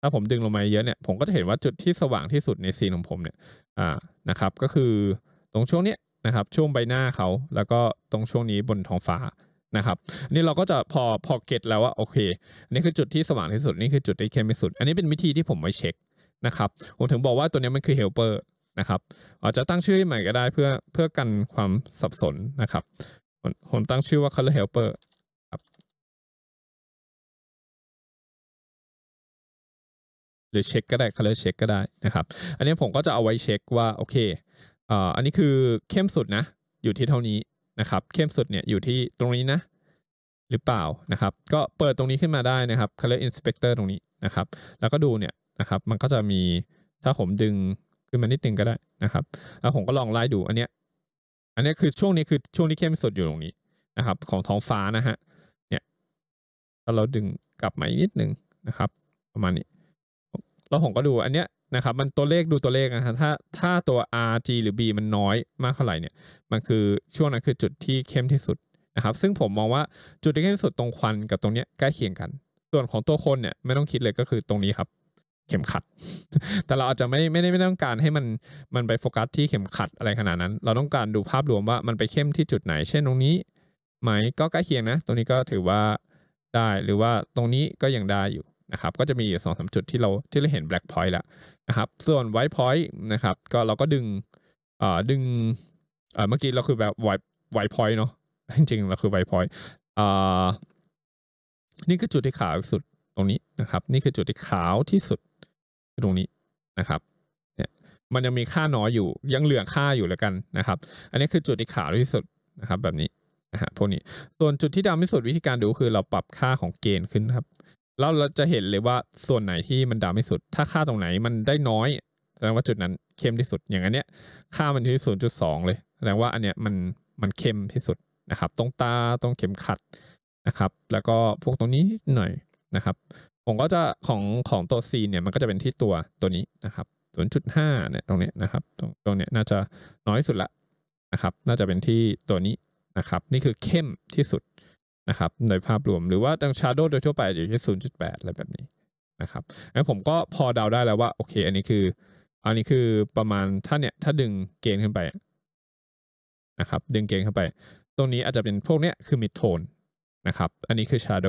ถ้าผมดึงลงมาเยอะเนี่ยผมก็จะเห็นว่าจุดที่สว่างที่สุดในซีนของผมเนี่ย อ่านะครับ ก็คือตรงช่วงเนี้ยนะครับ ช่วงใบหน้าเขาแล้วก็ตรงช่วงนี้บนท้องฟ้านะครับอันนี้เราก็จะพอพอเก็ตแล้วว่าโอเคนี่คือจุดที่สว่างที่สุดนี่คือจุดที่เข้มที่สุด อันนี้เป็นวิธีที่ผมไว้เช็คนะครับ ผมถึงบอกว่าตัวนี้มันคือเฮลเปอร์นะครับอาจจะตั้งชื่อใหม่ก็ได้เพื่อเพื่อกันความสับสนนะครับผมตั้งชื่อว่า color helper ครับ หรือเช็คก็ได้ color check ก็ได้นะครับ อันนี้ผมก็จะเอาไว้เช็คว่าโอเคอ่าอันนี้คือเข้มสุดนะ อยู่ที่เท่านี้นะครับเข้มสุดเนี่ยอยู่ที่ตรงนี้นะ หรือเปล่านะครับ ก็เปิดตรงนี้ขึ้นมาได้นะครับ color inspector ตรงนี้นะครับ แล้วก็ดูเนี่ยนะครับ มันก็จะมีถ้าผมดึงขึ้นมานิดนึงก็ได้นะครับแล้วผมก็ลองไล่ดูอันเนี้ยอันเนี้ยคือช่วงนี้คือช่วงที่เข้มสุดอยู่ตรงนี้นะครับ ของท้องฟ้านะฮะเนี่ยถ้าเราดึงกลับมาอีกนิดนึงนะครับ ประมาณนี้แล้วผมก็ดูอันเนี้ยนะครับมันตัวเลขดูตัวเลขนะครับถ้าถ้าตัว r g หรือ b มันน้อยมากเท่าไหร่เนี่ยมันคือช่วงนั้นคือจุดที่เข้มที่สุดนะครับ ซึ่งผมมองว่าจุดที่เข้มที่สุดตรงควันกับตรงเนี้ยใกล้เคียงกัน ส่วนของตัวคนเนี่ยไม่ต้องคิดเลยก็คือตรงนี้ครับ เข็มขัด แต่เราอาจจะไม่ไม่ได้ไม่ต้องการให้มันมันไปโฟกัสที่เข็มขัดอะไรขนาดนั้น เราต้องการดูภาพรวมว่ามันไปเข้มที่จุดไหน เช่นตรงนี้ ไหมก็ใกล้เคียงนะ ตรงนี้ก็ถือว่าได้หรือว่าตรงนี้ก็ยังได้อยู่นะครับก็จะมีอยู่สองสาจุดที่เราที่เราเห็นแบล็คพอยต์ละนะครับ ส่วนไวท์พอยต์นะครับ ก็เราก็ดึงเอ่อดึงเอ่อเมื่อกี้เราคือแบบไวไวท์พอยต์เนาะจริงๆเราคือไวท์พอยต์อ่านี่คือจุดที่ขาวสุดตรงนี้นะครับ นี่คือจุดที่ขาวที่สุดตรงนี้นะครับเนี่ยมันยังมีค่าน้อยอยู่ยังเหลือค่าอยู่แล้วกันนะครับ อันนี้คือจุดที่ขาวที่สุดนะครับ แบบนี้นะฮะพวกนี้ ส่วนจุดที่ดำที่สุดวิธีการดูคือ เราปรับค่าของเกณฑ์ขึ้นครับแล้วเราจะเห็นเลยว่าส่วนไหนที่มันดำที่สุด ถ้าค่าตรงไหนมันได้น้อยแสดงว่าจุดนั้นเข้มที่สุด อย่างอันเนี้ยค่ามันที่ศูนย์จุดสองเลย แสดงว่าอันเนี้ยมันมันเข้มที่สุดนะครับตรงตาตรงเข็มขัดนะครับ แล้วก็พวกตรงนี้หน่อยนะครับ ผมก็จะของของตัวซีเนี่ยมันก็จะเป็นที่ตัวตัวนี้นะครับศูนย์จุดห้าเนี่ยตรงเนี้ยนะครับตรงตรงเนี้ยน่าจะน้อยสุดละนะครับ น่าจะเป็นที่ตัวนี้นะครับ นี่คือเข้มที่สุดนะครับโดยภาพรวมหรือว่าดังชาร์โดโดยทั่วไปอยู่ที่ 0.8 อะไรแบบนี้นะครับงั้นผมก็พอเดาได้แล้วว่า โอเค อันนี้คือ อันนี้คือประมาณถ้าเนี่ย ถ้าดึงเกณฑ์ขึ้นไปนะครับ ดึงเกณฑ์ขึ้นไป ตรงนี้อาจจะเป็นพวกเนี้ยคือมิดโทนนะครับอันนี้คือชาร์โด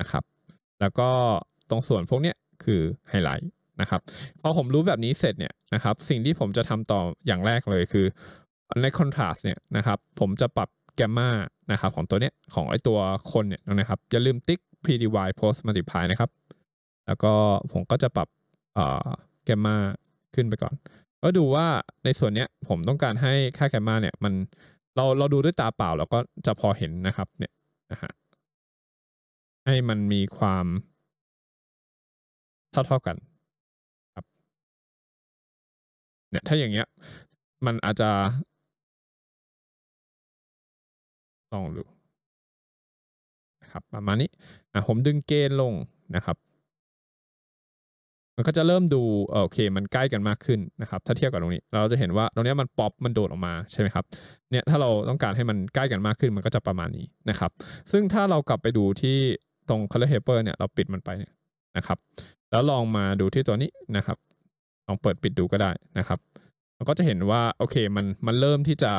นะครับแล้วก็ตรงส่วนพวกเนี้ยคือไฮไลท์นะครับพอผมรู้แบบนี้เสร็จเนี่ยนะครับสิ่งที่ผมจะทำต่ออย่างแรกเลยคือในคอนทราสต์เนี่ยนะครับ ผมจะปรับแกมมานะครับของตัวเนี้ยของไอตัวคนเนี่ยนะครับอย่าลืมติ๊ก p d y post multiply นะครับ แล้วก็ผมก็จะปรับเอ่อแกมมาขึ้นไปก่อนก็ดูว่าในส่วนเนี้ยผมต้องการให้ค่าแกมมาเนี่ย มันเราเราดูด้วยตาเปล่าเราก็จะพอเห็นนะครับเนี่ยนะฮะให้มันมีความเท่าเท่ากันครับเนี่ยถ้าอย่างเงี้ยมันอาจจะต้องดูนะครับประมาณนี้อ่ะผมดึงเกณฑ์ลงนะครับ มันก็จะเริ่มดูโอเค มันใกล้กันมากขึ้นนะครับ ถ้าเทียบกับตรงนี้ เราจะเห็นว่าตรงนี้มันป๊อปมันโดดออกมาใช่ไหมครับเนี่ยถ้าเราต้องการให้มันใกล้กันมากขึ้นมันก็จะประมาณนี้นะครับ ซึ่งถ้าเรากลับไปดูที่ตรง color paper เนี่ยเราปิดมันไปเนี่ยนะครับ แล้วลองมาดูที่ตัวนี้นะครับลองเปิดปิดดูก็ได้นะครับ เราก็จะเห็นว่าโอเคมันมันเริ่มที่จะ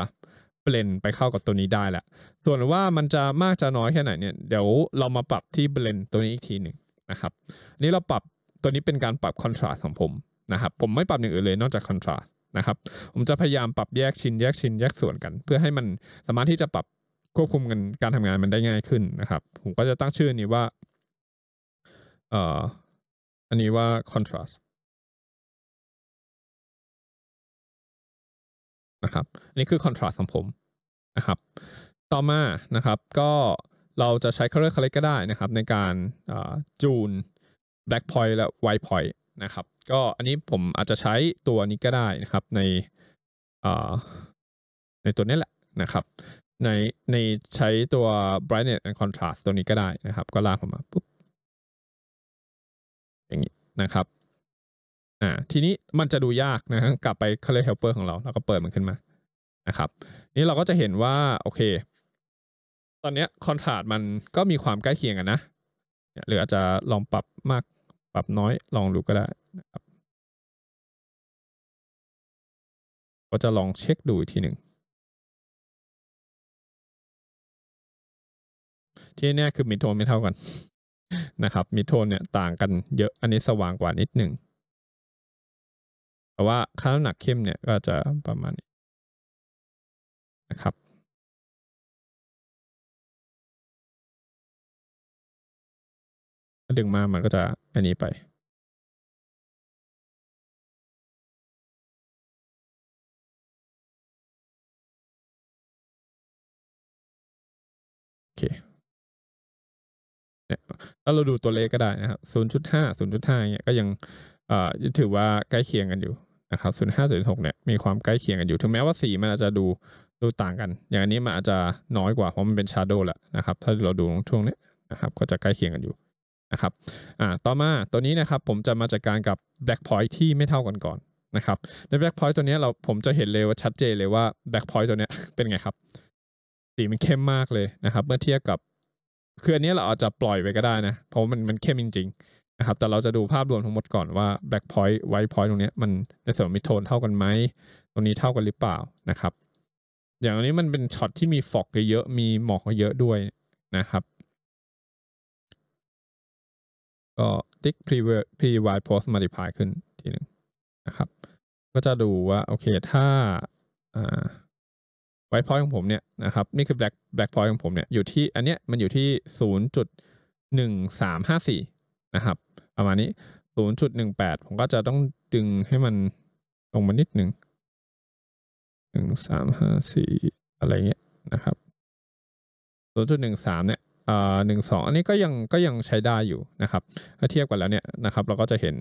เบลนไปเข้ากับตัวนี้ได้แหละส่วนว่ามันจะมาก จะน้อยแค่ไหนเนี่ย เดี๋ยวเรามาปรับที่เบลนตัวนี้อีกทีหนึ่งนะครับ นี่เราปรับตัวนี้เป็นการปรับคอนทราสของผมนะครับ ผมไม่ปรับอย่างอื่นเลยนอกจากคอนทราสนะครับ ผมจะพยายามปรับแยกชิ้นแยกชิ้นแยกส่วนกัน เพื่อให้มันสามารถที่จะปรับควบคุมกันการทำงานมันได้ง่ายขึ้นนะครับ ผมก็จะตั้งชื่อนี้ว่าเอ่ออันนี้ว่าคอนทราส t นะครับ อันนี้คือคอนทราสของผมนะครับ ต่อมานะครับ ก็เราจะใช้ color อง l e c t ก็ได้นะครับ ในการจูน black point และ white point นะครับ ก็อันนี้ผมอาจจะใช้ตัวนี้ก็ได้นะครับในในตัวนี้แหละนะครับ ในในใช้ตัว brightness and contrast ตัวนี้ก็ได้นะครับ ก็ลากออกมาปุ๊บอย่างนี้นะครับอ่าทีนี้มันจะดูยากนะฮะกลับไป color helper ของเราแล้วก็เปิดมันขึ้นมานะครับนี่เราก็จะเห็นว่าโอเค ตอนนี้คอนทราสมันก็มีความใกล้เคียงกันนะหรืออาจจะลองปรับมากปรับน้อยลองดูก็ได้นะครับ ก็จะลองเช็คดูอีกทีหนึ่งที่แน่คือมีโทนไม่เท่ากันนะครับ มีโทนเนี่ยต่างกันเยอะอันนี้สว่างกว่านิดหนึ่งแต่ว่าค่าน้ำหนักเข้มเนี่ยก็จะประมาณนี้นะครับถ้าดึงมามันก็จะอันนี้ไป โอเค ถ้าเราดูตัวเลขก็ได้นะครับ0.5 0.5เนี่ยก็ยังถือว่าใกล้เคียงกันอยู่นะครับศูนย์ห้าหกเนี่ย มีความใกล้เคียงกันอยู่ ถึงแม้ว่าสีมันอาจจะดู ดูต่างกัน อย่างนี้มันอาจจะน้อยกว่า เพราะมันเป็นชาร์โดแหละนะครับ ถ้าเราดูช่วงนี้นะครับ ก็จะใกล้เคียงกันอยู่นะครับ อ่าต่อมาตัวนี้นะครับ ผมจะมาจัดการกับ black point ที่ไม่เท่ากันก่อนนะครับ ใน black point ตัวนี้เรา ผมจะเห็นเลยว่าชัดเจนเลยว่า black point ตัวนี้เป็นไงครับ สีมันเข้มมากเลยนะครับ เมื่อเทียบกับคืออันนี้เราอาจจะปล่อยไปก็ได้นะ เพราะมันมันเข้มจริง ๆนะครับ แต่เราจะดูภาพรวมทั้งหมดก่อนว่า back point white point ตรงนี้ มันในส่วนมิโทนเท่ากันไหม ตรงนี้เท่ากันหรือเปล่านะครับ อย่างนี้มันเป็นช็อตที่มีฟอกเยอะ มีหมอกเยอะด้วยนะครับ ก็ติ๊ก pre pre y post multiply ขึ้นทีหนึ่งนะครับ ก็จะดูว่าโอเคถ้าไวท์พอยต์ของผมเนี่ยนะครับนี่คือ black black point ของผมเนี่ยอยู่ที่อันเนี้ยมันอยู่ที่ 0.1354นะครับประมาณนี้ 0.18 ผมก็จะต้องดึงให้มันลงมานิดหนึ่งหนึ่งสามห้าสี่อะไรเงี้ยนะครับ 0.13 เนี่ยอ่าหนึ่งสองอันนี้ก็ยังก็ยังใช้ได้อยู่นะครับถ้าเทียบกันแล้วเนี่ยนะครับ เราก็จะเห็น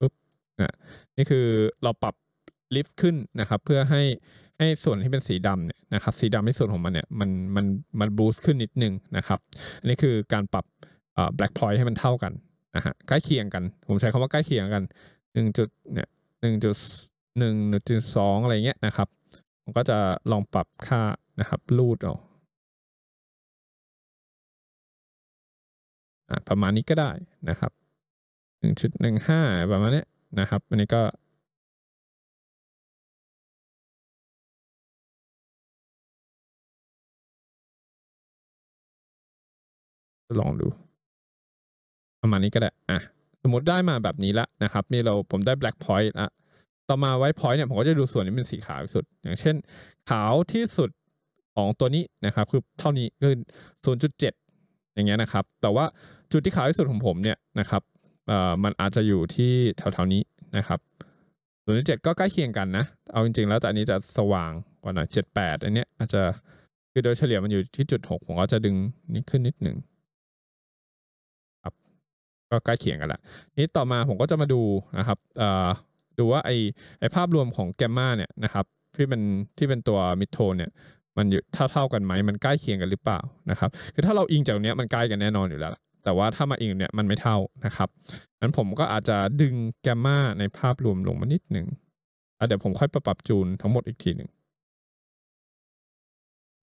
ปุ๊บนะนี่คือเราปรับลิฟต์ขึ้นนะครับ เพื่อให้ให้ส่วนที่เป็นสีดำเนี่ยนะครับ สีดำในส่วนของมันเนี่ยมันมันมันบูสต์ขึ้นนิดนึงนะครับ อันนี้คือการปรับอ่าแบล็กพอยให้มันเท่ากันอะฮะใกล้เคียงกัน ผมใช้คำว่าใกล้เคียงกันหนึ่งจุดเนี่ยหนึ่งจุดหนึ่งจุดสองอะไรเงี้ยนะครับ ผมก็จะลองปรับค่านะครับรูดออก ประมาณนี้ก็ได้นะครับหนึ่งจุดหนึ่งห้าประมาณนี้นะครับ อันนี้ก็ ลองดูประมาณนี้ก็ได้ อ่ะ สมมติได้มาแบบนี้ละนะครับมีเราผมได้ black point ละต่อมา white point เนี่ยผมก็จะดูส่วนนี้เป็นสีขาวที่สุด อย่างเช่นขาวที่สุดของตัวนี้นะครับคือเท่านี้คือ 0.7 อย่างเงี้ยนะครับ แต่ว่าจุดที่ขาวที่สุดของผมเนี่ยนะครับ เอ่อ มันอาจจะอยู่ที่แถวๆนี้นะครับ 0.7 ก็ใกล้เคียงกันนะ เอาจริงๆ แล้วแต่อันนี้จะสว่างกว่าหน่อย78 อันเนี้ยอาจจะ คือโดยเฉลี่ยมันอยู่ที่จุด6ผมก็จะดึงนี้ขึ้นนิดหนึ่งก็ใกล้เคียงกันละนี้ต่อมาผมก็จะมาดูนะครับดูว่าไอไอภาพรวมของแกมมาเนี่ยนะครับที่เป็นที่เป็นตัวมิดโทนเนี่ย มันอยู่เท่าเท่ากันไหม มันใกล้เคียงกันหรือเปล่านะครับ คือถ้าเราอิงจากเนี้ยมันใกล้กันแน่นอนอยู่แล้ว แต่ว่าถ้ามาอิงเนี่ยมันไม่เท่านะครับงั้นผมก็อาจจะดึงแกมมาในภาพรวมลงมานิดหนึ่งเดี๋ยวผมค่อยปรับจูนทั้งหมดอีกทีหนึ่ง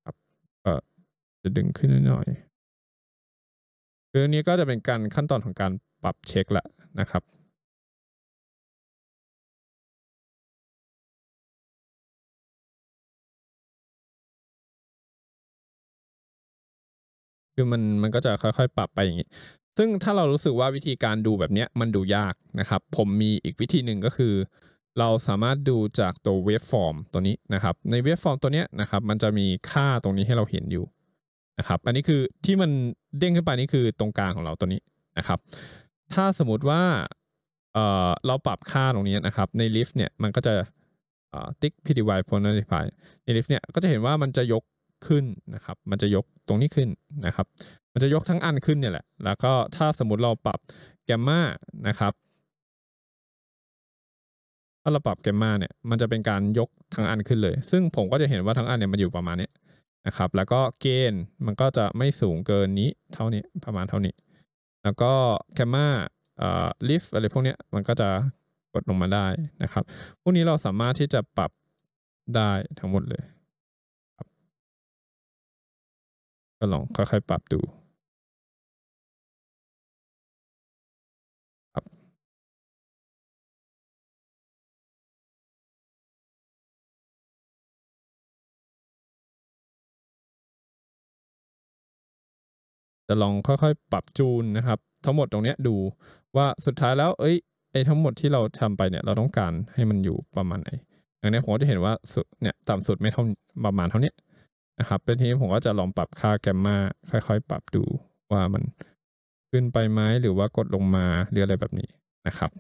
ครับเออจะดึงขึ้นหน่อยคืออันนี้ก็จะเป็นการขั้นตอนของการปรับเช็คละนะครับคือมันมันก็จะค่อยๆปรับไปอย่างนี้ซึ่งถ้าเรารู้สึกว่าวิธีการดูแบบนี้มันดูยากนะครับ ผมมีอีกวิธีหนึ่งก็คือ เราสามารถดูจากตัวเวฟฟอร์มตัวนี้นะครับ ในเวฟฟอร์มตัวนี้นะครับ มันจะมีค่าตรงนี้ให้เราเห็นอยู่นะครับอันนี้คือที่มันเด้งขึ้นไปนี่คือตรงกลางของเราตัวนี้นะครับ ถ้าสมมติว่าเอ่อเราปรับค่าตรงนี้นะครับในลิฟต์เนี่ยมันก็จะติ๊ก pdy polatify ในลิฟต์เนี่ยก็จะเห็นว่ามันจะยกขึ้นนะครับมันจะยกตรงนี้ขึ้นนะครับมันจะยกทั้งอันขึ้นเนี่ยแหละแล้วก็ถ้าสมมติเราปรับแกมมานะครับถ้าเราปรับแกมมาเนี่ยมันจะเป็นการยกทั้งอันขึ้นเลย ซึ่งผมก็จะเห็นว่าทั้งอันเนี่ยมันอยู่ประมาณนี้นะครับแล้วก็เกณฑ์มันก็จะไม่สูงเกินนี้เท่านี้ประมาณเท่านี้ แล้วก็แคมมาอ่อลิฟอะไรพวกนี้มันก็จะกดลงมาได้นะครับพวกนี้เราสามารถที่จะปรับได้ทั้งหมดเลยก็ลองค่อยๆปรับดูจะลองค่อยๆ ปรับจูนนะครับทั้งหมดตรงเนี้ยดูว่าสุดท้ายแล้วเอ้ยไอ้ทั้งหมดที่เราทำไปเนี่ยเราต้องการให้มันอยู่ประมาณไหนอย่างนี้ผมก็จะเห็นว่าเนี่ยต่ำสุดไม่เท่าประมาณเท่านี้นะครับ เป็นทีผมก็จะลองปรับค่าแกมมาค่อย ๆ ปรับดูว่ามันขึ้นไปไหมหรือว่ากดลงมาหรืออะไรแบบนี้นะครับ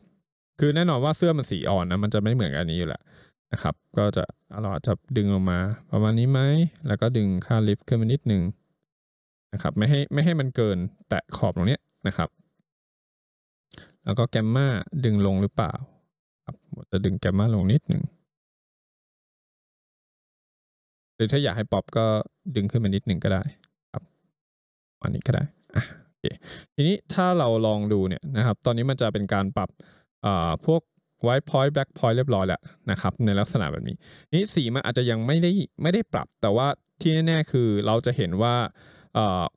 คือแน่นอนว่าเสื้อมันสีอ่อนนะมันจะไม่เหมือนอันนี้อยู่แล้วนะครับ ก็จะเราจจะดึงลงมาประมาณนี้ไหมแล้วก็ดึงค่าลิฟต์ขึ้นมานิดนึงะครับไม่ให้ไม่ให้มันเกินแตะขอบตรงนี้นะครับ แล้วก็แกมมาดึงลงหรือเปล่าครับจะดึงแกมมาลงนิดหนึ่ง หรือถ้าอยากให้ป๊อปก็ดึงขึ้นมานิดหนึ่งก็ได้ครับอันนี้ก็ได้อ่ะโอเคทีนี้ถ้าเราลองดูเนี่ยนะครับตอนนี้มันจะเป็นการปรับอ่าพวกไวท์พอยต์แบล็กพอยต์เรียบร้อยแล้วนะครับ ในลักษณะแบบนี้นี้สีมันอาจจะยังไม่ได้ไม่ได้ปรับ แต่ว่าที่แน่ ๆคือเราจะเห็นว่า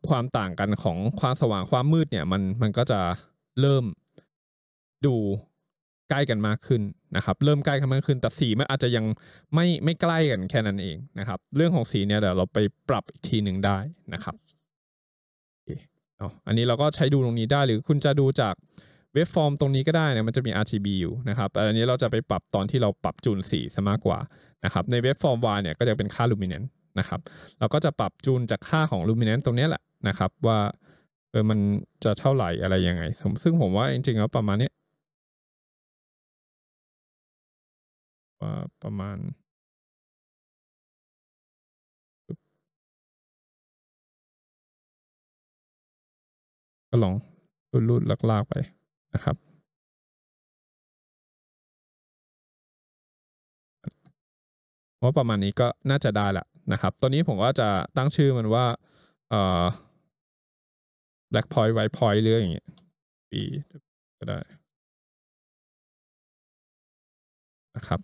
ความต่างกันของความสว่างความมืดเนี่ยมันมันก็จะเริ่มดูใกล้กันมากขึ้นนะครับเริ่มใกล้กันมากขึ้นแต่สีมันอาจจะยังไม่ไม่ใกล้กันแค่นั้นเองนะครับเรื่องของสีเนี่ยเดี๋ยวเราไปปรับอีกทีหนึ่งได้นะครับอันนี้เราก็ใช้ดูตรงนี้ได้หรือคุณจะดูจากเวฟฟอร์ม ตรงนี้ก็ได้นะมันจะมี RGB อยู่นะครับอันนี้เราจะไปปรับตอนที่เราปรับจูนสีซะมากกว่านะครับในเวฟฟอร์ม Y เนี่ยก็จะเป็นค่าลูมิเนนต์นะครับเราก็จะปรับจูนจากค่าของลูมิเนน c ์ตรงนี้แหละนะครับ ว่าเออมันจะเท่าไหร่ อะไรยังไงซึ่งผมว่าจริงๆแล้วประมาณนี้ว่าประมาณก็ลองรูดๆลากๆไปนะครับว่าประมาณนี้ก็น่าจะได้ละนะครับ ตอนนี้ผมก็จะตั้งชื่อมันว่าเอ่อ black point white point หรืออย่างเงี้ยปีก็ได้นะครับ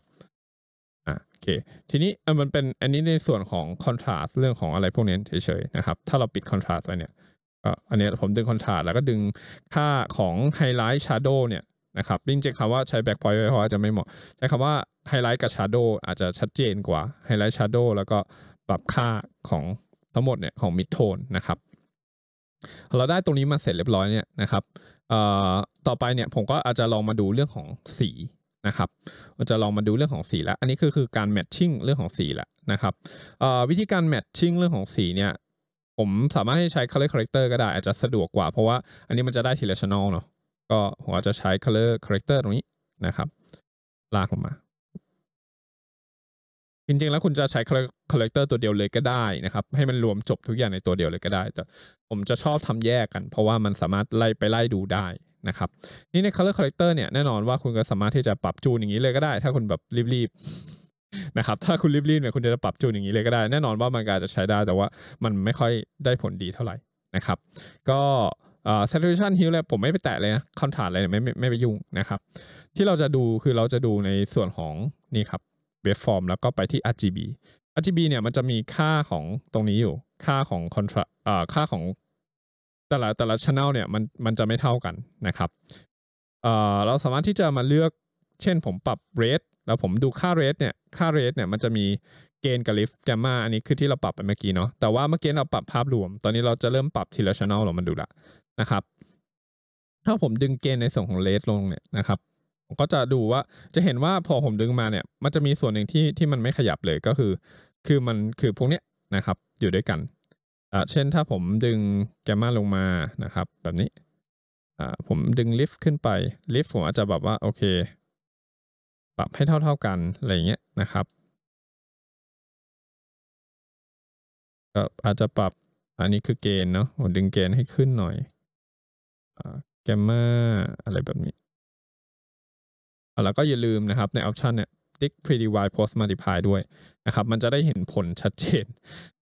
อ่ะโอเคทีนี้มันเป็นอันนี้ในส่วนของ contrast เรื่องของอะไรพวกนี้เฉยๆนะครับถ้าเราปิด contrast ไปเนี่ยอันนี้ผมดึง contrast แล้วก็ดึงค่าของ highlight shadow เนี่ยนะครับจริงๆคำว่าใช้ back point ไว้เพราะจะไม่เหมาะใช้คำว่า highlight กับ shadow อาจจะชัดเจนกว่า highlight shadow แล้วก็ปรับค่าของทั้งหมดเนี่ยของมิดโทนนะครับเราได้ตรงนี้มาเสร็จเรียบร้อยเนี่ยนะครับต่อไปเนี่ยผมก็อาจจะลองมาดูเรื่องของสีนะครับเราจะลองมาดูเรื่องของสีแล้วอันนี้คือคือการแมทชิ่งเรื่องของสีแล้วนะครับวิธีการแมทชิ่งเรื่องของสีเนี่ยผมสามารถให้ใช้ color corrector ก็ได้อาจจะสะดวกกว่า เพราะว่าอันนี้มันจะได้ทีละช h a n n e เนาะก็ผมอาจจะใช้ color corrector ตรงนี้นะครับลากลงมาจริงๆ แล้วคุณจะใช้คลเรคเตอร์ตัวเดียวเลยก็ได้นะครับให้มันรวมจบทุกอย่างในตัวเดียวเลยก็ได้ แต่ผมจะชอบทำแยกกันเพราะว่ามันสามารถไล่ไปไล่ดูได้นะครับนี่ใน color c o l l e c t o r เนี่ยแน่นอนว่าคุณก็สามารถที่จะปรับจูนอย่างนี้เลยก็ได้ ถ้าคุณแบบรีบๆนะครับถ้าคุณรีบๆเนี่ยคุณจะปรับจูนอย่างนี้เลยก็ได้ แน่นอนว่ามันอาจจะใช้ได้ แต่ว่ามันไม่ค่อยได้ผลดีเท่าไหร่นะครับ ก็เอ่อ saturation hue เลยผมไม่ไปแตะเลยนะคอนทราสต์อะไรเน่ยไม่ไม่ไปยุ่งนะครับ ที่เราจะดูคือเราจะดูในส่วนของนี่ครับเวฟฟอร์มแล้วก็ไปที่ RGB RGB เนี่ยมันจะมีค่าของตรงนี้อยู่ ค่าของคอนทราอ่ค่าของ แต่ละแต่ละช a นเนี่ยมันมันจะไม่เท่ากันนะครับเอ่อเราสามารถที่จะมาเลือกเช่น ผมปรับ red แล้วผมดูค่า red เนี่ย ค่า red เนี่ยมันจะมีเกณฑ์กับลิฟต์แกมมาอันนี้คือที่เราปรับไปเมื่อกี้เนาะแต่ว่าเมื่อกี้เราปรับภาพรวม ตอนนี้เราจะเริ่มปรับทีละช a น e เรามันดูละนะครับ ถ้าผมดึงเกณฑ์ในส่วนของเรสลงเนี่ยนะครับก็จะดูว่าจะเห็นว่าพอผมดึงมาเนี่ยมันจะมีส่วนหนึ่งที่ที่มันไม่ขยับเลยก็คือ คือมันคือพวกเนี้ยนะครับอยู่ด้วยกันอ่าเช่นถ้าผมดึงแกมมาลงมานะครับ แบบนี้อ่าผมดึงลิฟต์ขึ้นไปลิฟต์ผมอาจจะแบบว่าโอเค ปรับให้เท่าเท่ากัน อะไรเงี้ยนะครับ ก็อาจจะปรับอันนี้คือเกณฑ์เนาะผมดึงเกณฑ์ให้ขึ้นหน่อยแกมมาอะไรแบบนี้แล้วก็อย่าลืมนะครับในออปชันเนี่ยติ๊ก predivide post multiply ด้วยนะครับ มันจะได้เห็นผลชัดเจน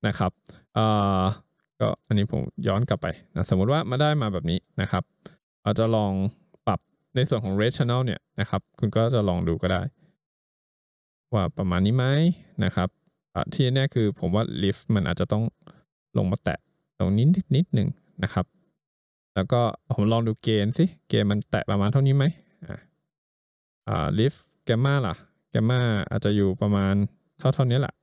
นะครับก็อันนี้ผมย้อนกลับไปนะสมมติว่ามาได้มาแบบนี้นะครับ เราจะลองปรับในส่วนของ r e t i o n a l เนี่ยนะครับ คุณก็จะลองดูก็ได้ ว่าประมาณนี้ไหมนะครับ ที่แน่คือผมว่า lift มันอาจจะต้องลงมาแตะตรงนี้นิดนิดหนึ่งนะครับ แล้วก็ผมลองดูเกณฑ์สิเกณฑ์มันแตะประมาณเท่านี้ไหมอ่าลิฟแกมมาล่ะแกมมาอาจจะอยู่ประมาณเท่าเท่านี้แหละ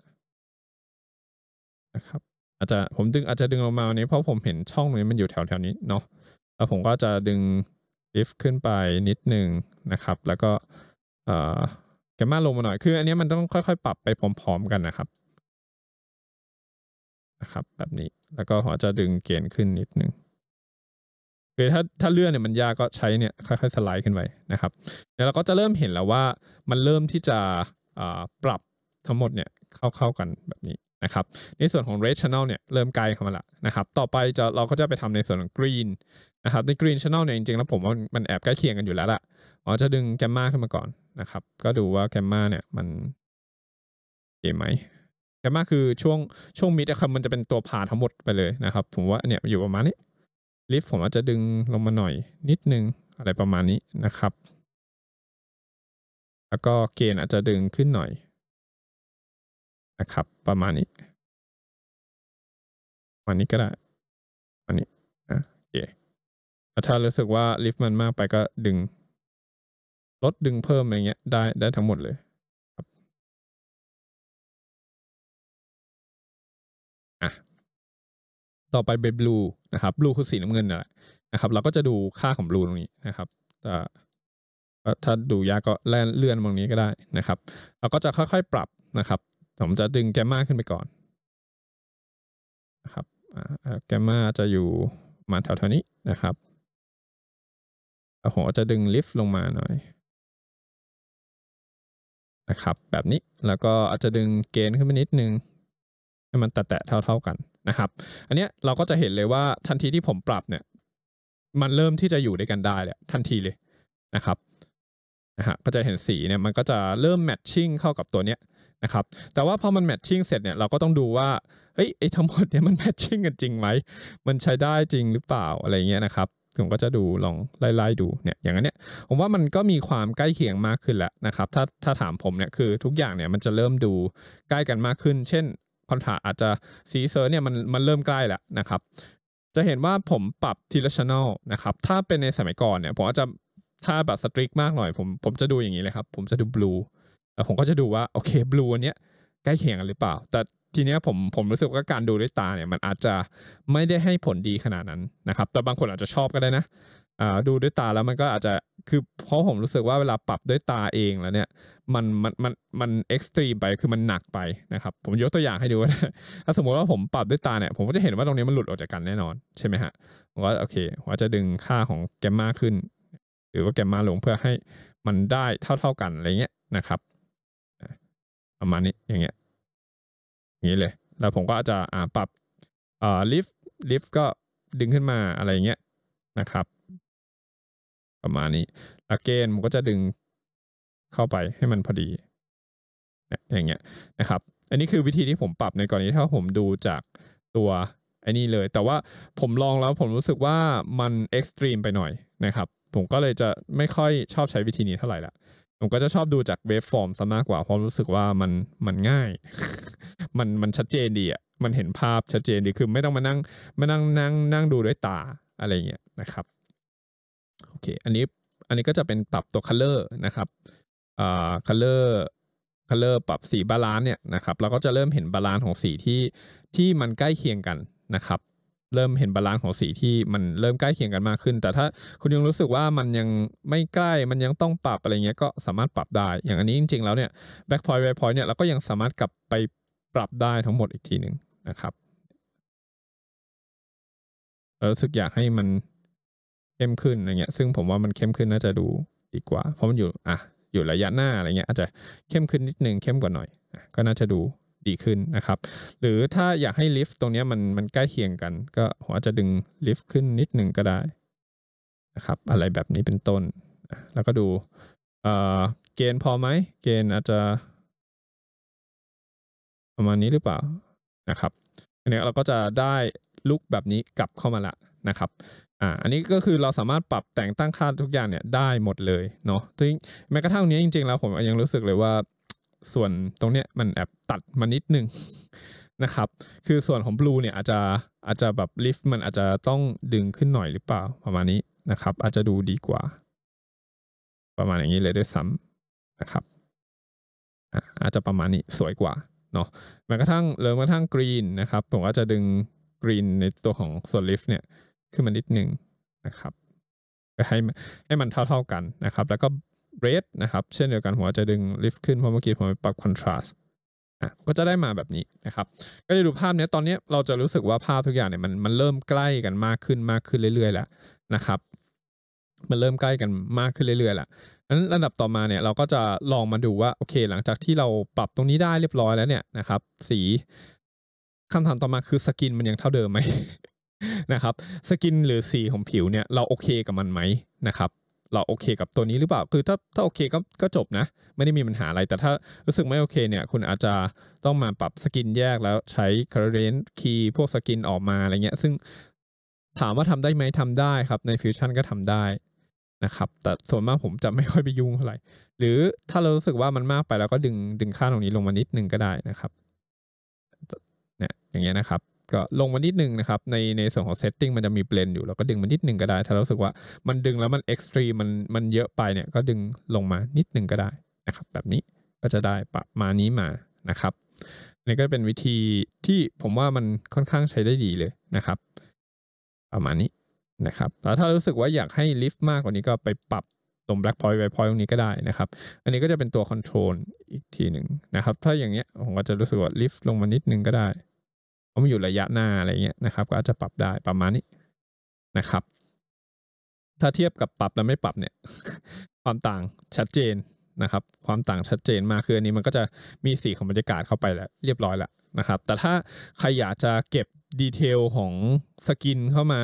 นะครับ อาจจะผมดึงอาจจะดึงลงมาอันนี้เพราะผมเห็นช่องนี้มันอยู่แถวแถวนี้เนาะแล้วผมก็จะดึงลิฟขึ้นไปนิดหนึ่งนะครับ แล้วก็อ่แกมมาลงมาหน่อย คืออันนี้มันต้องค่อยๆปรับไปพร้อมๆกันนะครับ นะครับ แบบนี้แล้วก็หอจะดึงเกณฑ์ขึ้นนิดหนึ่งคือถ้าถ้าเลื่อนเนี่ยมันยากก็ใช้เนี่ยค่อยๆสไลด์ขึ้นไปนะครับแล้วเราก็จะเริ่มเห็นแล้วว่ามันเริ่มที่จะปรับทั้งหมดเนี่ยเข้าๆกันแบบนี้นะครับ ในส่วนของ red channel เนี่ยเริ่มไกลเข้ามาละนะครับต่อไปจะเราก็จะไปทำในส่วนของ green นะครับใน green channel เนี่ยจริงๆ แล้วผมว่ามันแอบใกล้เคียงกันอยู่แล้วล่ะอ๋อจะดึงแกมมาขึ้นมาก่อนนะครับก็ดูว่าแกมมาเนี่ยมันเก๋ไหมแกมมาคือช่วงช่วงมิดอะครับมันจะเป็นตัวผ่าทั้งหมดไปเลยนะครับผมว่าเนี่ยอยู่ประมาณนี้ลิฟต์ผมอาจจะดึงลงมาหน่อยนิดนึง อะไรประมาณนี้นะครับ แล้วก็เกณฑ์อาจจะดึงขึ้นหน่อย นะครับประมาณนี้ ประมาณนี้ก็ได้ประมนี้อ่ะโอเคถ้ารู้สึกว่าลิฟต์มันมากไปก็ดึง ลดดึงเพิ่มอะไรเงี้ยได้ได้ทั้งหมดเลยต่อไปเป็นบลูนะครับบลูคือสีน้ำเงินนะครับ เราก็จะดูค่าของบลูตรงนี้นะครับ แต่ถ้าดูยากก็เลื่อนเลื่อนตรงนี้ก็ได้นะครับ เราก็จะค่อยๆ ปรับนะครับ ผมจะดึงแกมมาขึ้นไปก่อนนะครับ แกมมาจะอยู่มาแถวๆนี้นะครับผมจะดึงลิฟต์ลงมาหน่อยนะครับ แบบนี้แล้วก็อาจจะดึงเกณฑ์ขึ้นไปนิดนึงให้มันแตะๆเท่า ๆกันะครับอันนี้เราก็จะเห็นเลยว่าทันทีที่ผมปรับเนี่ย มันเริ่มที่จะอยู่ด้วยกันได้เลยทันทีเลยนะครับนะฮะก็จะเห็นสีเนี่ยมันก็จะเริ่มแมทชิ่งเข้ากับตัวเนี้ยนะครับ แต่ว่าพอมันแมทชิ่งเสร็จเนี่ยเราก็ต้องดูว่าเฮ้ยไอ้ทั้งหมดเนี่ยมันแมทชิ่งกันจริงไหมมันใช้ได้จริงหรือเปล่าอะไรเงี้ยนะครับ ผมก็จะดูลองไล่ๆดูเนี่ย อย่างนั้นเนี่ยผมว่ามันก็มีความใกล้เคียงมากขึ้นแล้วนะครับ ถ้าถ้าถามผมเนี่ยคือทุกอย่างเนี่ยมันจะเริ่มดูใกล้กันมากขึ้น เช่นคอนถาอาจจะสีเซอร์เนี่ยมันมันเริ่มใกล้แล้วนะครับจะเห็นว่าผมปรับทีละช n นอลนะครับ ถ้าเป็นในสมัยก่อนเนี่ยผมอาจจะถ้าแบบสตริกมากหน่อย ผมผมจะดูอย่างนี้เลยครับ ผมจะดูบลูแล้วผมก็จะดูว่าโอเคบลูอันเนี้ยใกล้เคียงหรือเปล่า แต่ทีเนี้ยผมผมรู้สึกว่าการดูด้วยตาเนี่ยมันอาจจะไม่ได้ให้ผลดีขนาดนั้นนะครับ แต่บางคนอาจจะชอบก็ได้นะดูด้วยตาแล้วมันก็อาจจะ คือเพราะผมรู้สึกว่าเวลาปรับด้วยตาเองแล้วเนี่ยมันมันมันมันเอ็กซ์ตรีมไปคือมันหนักไปนะครับ ผมยกตัวอย่างให้ดูว่าถ้าสมมติว่าผมปรับด้วยตาเนี่ย ผมก็จะเห็นว่าตรงนี้มันหลุดออกจากกันแน่นอน ใช่ไหมฮะ ผมก็โอเคผมจะดึงค่าของแกมมาขึ้น หรือว่าแกมมาลงเพื่อให้มันได้เท่าเท่ากันอะไรเงี้ยนะครับ ประมาณนี้อย่างเงี้ยอย่างนี้เลยแล้วผมก็จะอ่าปรับอ่าลิฟต์ลิฟต์ก็ดึงขึ้นมาอะไรเงี้ยนะครับประมาณนี้หลักเกนมันก็จะดึงเข้าไปให้มันพอดีอย่างเงี้ยนะครับ อันนี้คือวิธีที่ผมปรับในกรณีถ้าผมดูจากตัวไอ้นี้เลย แต่ว่าผมลองแล้วผมรู้สึกว่ามันเอ็กซ์ตรีมไปหน่อยนะครับผมก็เลยจะไม่ค่อยชอบใช้วิธีนี้เท่าไหร่ละผมก็จะชอบดูจากเวฟฟอร์มซะมากกว่า เพราะรู้สึกว่ามันมันง่าย มันมันชัดเจนดีอ่ะมันเห็นภาพชัดเจนดีคือไม่ต้องมานั่งมานั่งนั่งนั่งดูด้วยตาอะไรเงี้ยนะครับอเค อันนี้อันนี้ก็จะเป็นปรับตัวคเลอร์นะครับอ่าร์คัลเลอร์ปรับสีบาลานซ์เนี่ยนะครับ เราก็จะเริ่มเห็นบาลานซ์ของสีที่ที่มันใกล้เคียงกันนะครับ เริ่มเห็นบาลานซ์ของสีที่มันเริ่มใกล้เคียงกันมากขึ้น แต่ถ้าคุณยังรู้สึกว่ามันยังไม่ใกล้ มันยังต้องปรับอะไรเงี้ย ก็สามารถปรับได้ อย่างอันนี้จริงๆแล้วเนี่ย back point ไ i พอ t point เนี่ยเราก็ยังสามารถกลับไปปรับได้ทั้งหมดอีกทีหนึ่งนะครับรู้สึกอยากให้มันเข้มขึ้นอะไรเงี้ย ซึ่งผมว่ามันเข้มขึ้นน่าจะดูดีกว่า เพราะมันอยู่ อ่ะ อยู่ระยะหน้าอะไรเงี้ย อาจจะเข้มขึ้นนิดนึงเข้มกว่าหน่อย ก็น่าจะดูดีขึ้นนะครับ หรือถ้าอยากให้ลิฟต์ตรงนี้มันมันใกล้เคียงกัน ก็ผมอาจจะดึงลิฟต์ขึ้นนิดนึงก็ได้นะครับ อะไรแบบนี้เป็นต้น แล้วก็ดู เอ่อ เกณฑ์พอไหม เกณฑ์อาจจะ ประมาณนี้หรือเปล่า นะครับ อันนี้เราก็จะได้ลุกแบบนี้กลับเข้ามาละนะครับอ่าอันนี้ก็คือเราสามารถปรับแต่งตั้งค่าทุกอย่างเนี่ยได้หมดเลยเนาะงแม้กระทั่งนี้จริง ๆแล้วผมยังรู้สึกเลยว่า ส่วนตรงเนี้ยมันแอบตัดมานิดนึงนะครับ คือส่วนของ blue เนี่ยอาจจะอาจจะแบบลิฟต์มันอาจจะต้องดึงขึ้นหน่อยหรือเปล่าประมาณนี้นะครับ อาจจะดูดีกว่า ประมาณอย่างนี้เลยด้วยซ้ำนะครับอาจจะประมาณนี้สวยกว่าเนาะ แม้กระทั่งเลยกระทั่งกรีนนะครับผมก็จะดึงกรีนในตัวของส่วนลิฟต์เนี่ยขึ้นมานิดนึงนะครับให้ให้มันเท่าๆกันนะครับ แล้วก็เรดนะครับเช่นเดียวกันผมจะดึงลิฟต์ขึ้นเพราะเมื่อกี้ผมไปปรับคอนทราสต์ก็จะได้มาแบบนี้นะครับ ก็จะดูภาพเนี้ยตอนนี้เราจะรู้สึกว่าภาพทุกอย่างเนี่ยมันมันเริ่มใกล้กันมากขึ้นมากขึ้นเรื่อยๆ แล้วนะครับ มันเริ่มใกล้กันมากขึ้นเรื่อยๆ แล้วนั้นระดับต่อมาเนี่ย เราก็จะลองมาดูว่า โอเค หลังจากที่เราปรับตรงนี้ได้เรียบร้อยแล้วเนี่ยนะครับ สีคำถามต่อมาคือสกินมันยังเท่าเดิมไหมนะครับสกินหรือสีของผิวเนี่ยเราโอเคกับมันไหมนะครับ เราโอเคกับตัวนี้หรือเปล่า คือถ้าถ้าโอเคก็ก็จบนะ ไม่ได้มีปัญหาอะไร แต่ถ้ารู้สึกไม่โอเค เนี่ย คุณอาจจะต้องมาปรับสกินแยกแล้วใช้คาร์เรนคีย์พวกสกินออกมาอะไรเงี้ยซึ่งถามว่าทำได้ไหมทำได้ครับ ในฟิวชั่นก็ทำได้นะครับแต่ส่วนมากผมจะไม่ค่อยไปยุ่งเท่าไหร่หรือถ้าเรารู้สึกว่ามันมากไปแล้วก็ดึงดึงค่าตรงนี้ลงมานิดนึงก็ได้นะครับ เนี่ยอย่างเงี้ยนะครับก็ลงมานิดนึงนะครับ ในในส่วนของเซตติ้งมันจะมีเบลนอยู่เราก็ดึงมานิดนึงก็ได้ ถ้าเราสึกว่ามันดึงแล้วมันเอ็กซ์ตรีมมันมันเยอะไปเนี่ยก็ดึงลงมานิดนึงก็ได้นะครับ แบบนี้ก็จะได้ประมาณนี้มานะครับนี่ก็เป็นวิธีที่ผมว่ามันค่อนข้างใช้ได้ดีเลยนะครับประมาณนี้นะครับแล้วถ้ารู้สึกว่าอยากให้ลิฟต์มากกว่านี้ก็ไปปรับตรง black point white point ตรงนี้ก็ได้นะครับ อันนี้ก็จะเป็นตัวคอนโทรลอีกทีหนึ่งนะครับ ถ้าอย่างเงี้ยผมก็จะรู้สึกว่าลิฟต์ลงมานิดนึงก็ได้พราะมันอยู่ระยะหน้าอะไรเงี้ยนะครับก็อาจจะปรับได้ประมาณนี้นะครับ ถ้าเทียบกับปรับและไม่ปรับเนี่ยความต่างชัดเจนนะครับ ความต่างชัดเจนมาก คืออันนี้มันก็จะมีสีของบรรยากาศเข้าไปแล้ว เรียบร้อยแล้วนะครับแต่ถ้าใครอยากจะเก็บดีเทลของสกินเข้ามา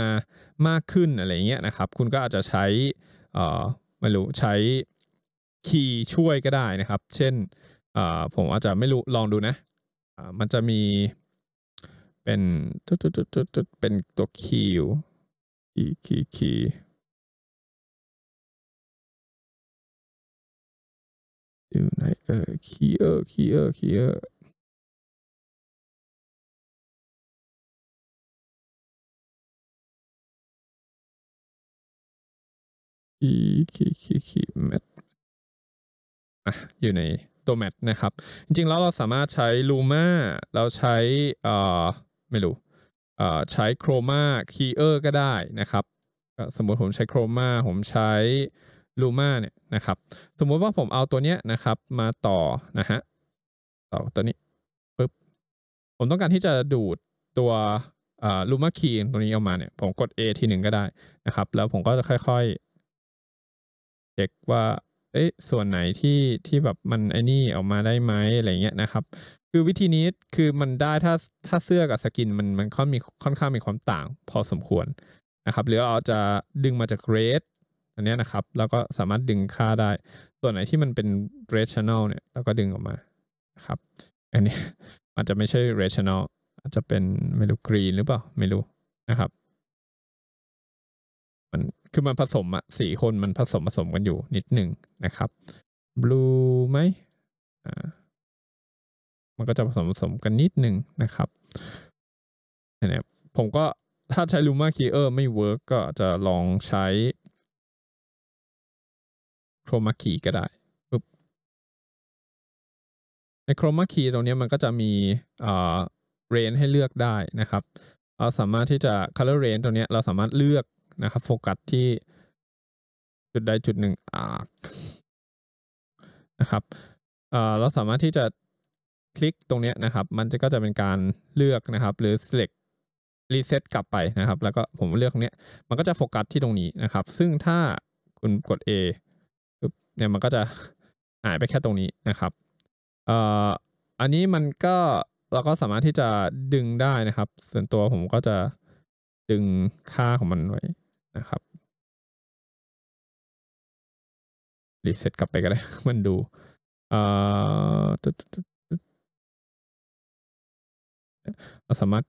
มากขึ้นอะไรเงี้ยนะครับ คุณก็อาจจะใช้เอ่อไม่รู้ใช้คีย์ช่วยก็ได้นะครับ เช่น ผมอาจจะไม่รู้ลองดูนะมันจะมีเป็นตุดตุดตุดตุดตุดเป็นตัวคีอคีคีคีอยู่ไหนเออคีเออคีเออคีเออคีคีคีคแมทอ่ะอยู่ในตัวแมทนะครับจริงๆแล้วเราสามารถใชู้ม่าเราใช้อ่าไม่รู้ใช้โครมาคีเออร์ก็ได้นะครับ สมมติผมใช้โครมาผมใช้ลูมาเนี่ยนะครับ สมมติว่าผมเอาตัวเนี้ยนะครับ มาต่อนะฮะต่อตัวนี้ปึ๊บผมต้องการที่จะดูดตัวลูมาคีตัวนี้ออกมาเนี่ยผมกด A ทีหนึ่งก็ได้นะครับ แล้วผมก็จะค่อยๆเช็กว่าเอ๊ะส่วนไหนที่ที่แบบมันไอ้นี่ออกมาได้ไหมอะไรเงี้ยนะครับคือวิธีนี้คือมันได้ถ้าถ้าเสื้อกับสกิน มันมันค่อนมีค่อนข้างมีความต่างพอสมควรนะครับหรือเราจะดึงมาจากเรสอันนี้นะครับ แล้วก็สามารถดึงค่าได้ ส่วนไหนที่มันเป็นเรสชั่นแนลเนี่ยเราก็ดึงออกมาครับ อันนี้อาจจะไม่ใช่เรสชั่นแนลอาจจะเป็นไม่รู้กรีนหรือเปล่า ไม่รู้นะครับ มันคือมันผสมอะสีคนมันผสมผสมกันอยู่นิดหนึ่งนะครับบลูไหมอ่ามันก็จะผสมผสมกันนิดนึงนะครับเนี่ยผมก็ถ้าใช้ลูมาคีเออร์ไม่เวิร์กก็จะลองใช้โครมาคีก็ได้ปึ๊บในโครมาคีตรงนี้มันก็จะมีเอ่อเรนให้เลือกได้นะครับเราสามารถที่จะ color range ตรงนี้เราสามารถเลือกนะครับโฟกัสที่ จุดใดจุดหนึ่งอ่านะครับเราสามารถที่จะคลิกตรงนี้นะครับ มันจะก็จะเป็นการเลือกนะครับ หรือ select reset กลับไปนะครับ แล้วก็ผมเลือกตรงนี้ มันก็จะโฟกัสที่ตรงนี้นะครับ ซึ่งถ้าคุณกด A เนี่ยมันก็จะหายไปแค่ตรงนี้นะครับเอ่ออันนี้มันก็เราก็สามารถที่จะดึงได้นะครับ ส่วนตัวผมก็จะดึงค่าของมันไว้นะครับรีเซ็ตกลับไปก็ได้ มันดู เอ่อเราสามารถ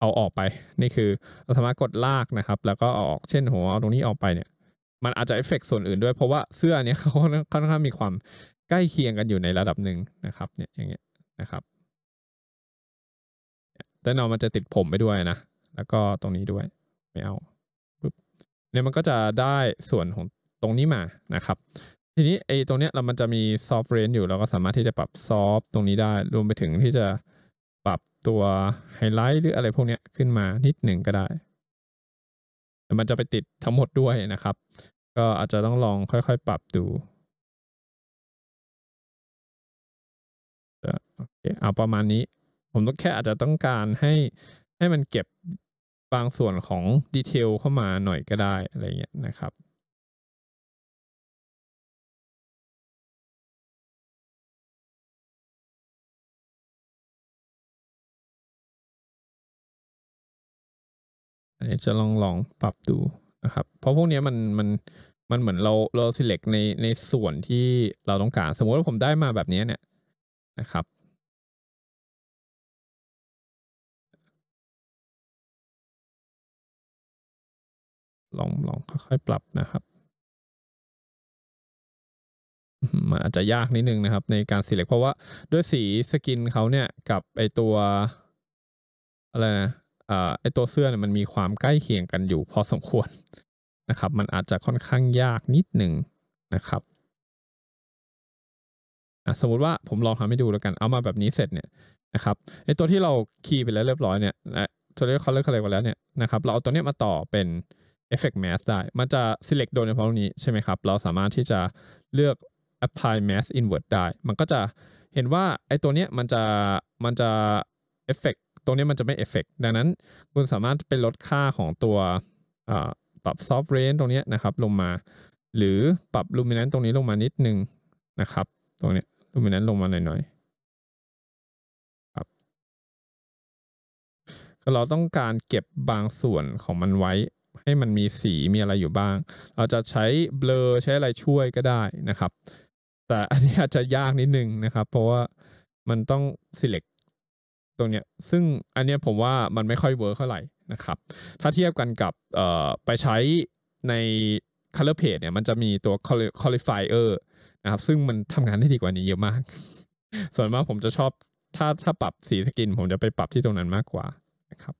เอาออกไป นี่คือเราสามารถกดลากนะครับ แล้วก็เอาออกเช่นหัวเอาตรงนี้ออกไปเนี่ย มันอาจจะเอฟเฟกส่วนอื่นด้วย เพราะว่าเสื้อเนี่ยเขาค่อนข้างมีความใกล้เคียงกันอยู่ในระดับหนึ่งนะครับ เนี่ยอย่างเงี้ยนะครับแต่นอนมันจะติดผมไปด้วยนะ แล้วก็ตรงนี้ด้วยไม่เอาปึ๊บเนี่ยมันก็จะได้ส่วนของตรงนี้มานะครับ ทีนี้ไอ้ตรงเนี้ยเรามันจะมีซอฟต์เรน์อยู่เราก็สามารถที่จะปรับซอฟตรงนี้ได้รวมไปถึงที่จะตัวไฮไลท์หรืออะไรพวกนี้ขึ้นมานิดหนึ่งก็ได้แต่มันจะไปติดทั้งหมดด้วยนะครับ ก็อาจจะต้องลองค่อยๆปรับดูโอเคเอาประมาณนี้ ผมต้องแค่อาจจะต้องการให้ให้มันเก็บบางส่วนของดีเทลเข้ามาหน่อยก็ได้ อะไรเงี้ยนะครับอันนี้จะลองลองปรับดูนะครับ เพราะพวกนี้มันมันมันเหมือนเราเราสิเล็กในในส่วนที่เราต้องการสมมติว่าผมได้มาแบบนี้เนี่ยนะครับ ลองลองค่อยๆปรับนะครับมันอาจจะยากนิดนึงนะครับในการสิเล็กเพราะว่าด้วยสีสกินเขาเนี่ยกับไอตัวอะไรนะไอตัวเสื้อเนี่ยมันมีความใกล้เคียงกันอยู่พอสมควรนะครับ มันอาจจะค่อนข้างยากนิดหนึ่งนะครับ สมมติว่าผมลองทำให้ดูแล้วกัน เอามาแบบนี้เสร็จเนี่ยนะครับไอตัวที่เราคีย์ไปแล้วเรียบร้อยเนี่ยตัวที่เขาเลือกอะไรไปแล้วเนี่ยนะครับ เราเอาตัวนี้มาต่อเป็น Effect Mask ได้ มันจะ select โดยเฉพาะตรงนี้ใช่ไหมครับ เราสามารถที่จะเลือก apply mask invert ได้ มันก็จะเห็นว่าไอตัวเนี้ยมันจะมันจะ e f ฟ e c t รงนี้มันจะไม่เอฟเฟกดังนั้นคุณสามารถไปลดค่าของตัวปรับซอฟเรนตรงนี้นะครับ ลงมา หรือปรับลูมินันตรงนี้ลงมานิดนึงนะครับ ตรงนี้ลูมินันลงมาหน่อยๆครับเราต้องการเก็บบางส่วนของมันไว้ ให้มันมีสีมีอะไรอยู่บ้าง เราจะใช้เบลอใช้อะไรช่วยก็ได้นะครับ แต่อันนี้อาจจะยากนิดนึงนะครับ เพราะว่ามันต้อง select รงเนี้ยซึ่งอันเนี้ยผมว่ามันไม่ค่อยเวิร์กเท่าไหร่นะครับ ถ้าเทียบกันกับไปใช้ใน Color Page เนี่ยมันจะมีตัว qualifier นะครับ ซึ่งมันทำงานได้ดีกว่านี้เยอะมาก ส่วนมากผมจะชอบถ้าถ้าปรับสีสกิน ผมจะไปปรับที่ตรงนั้นมากกว่านะครับ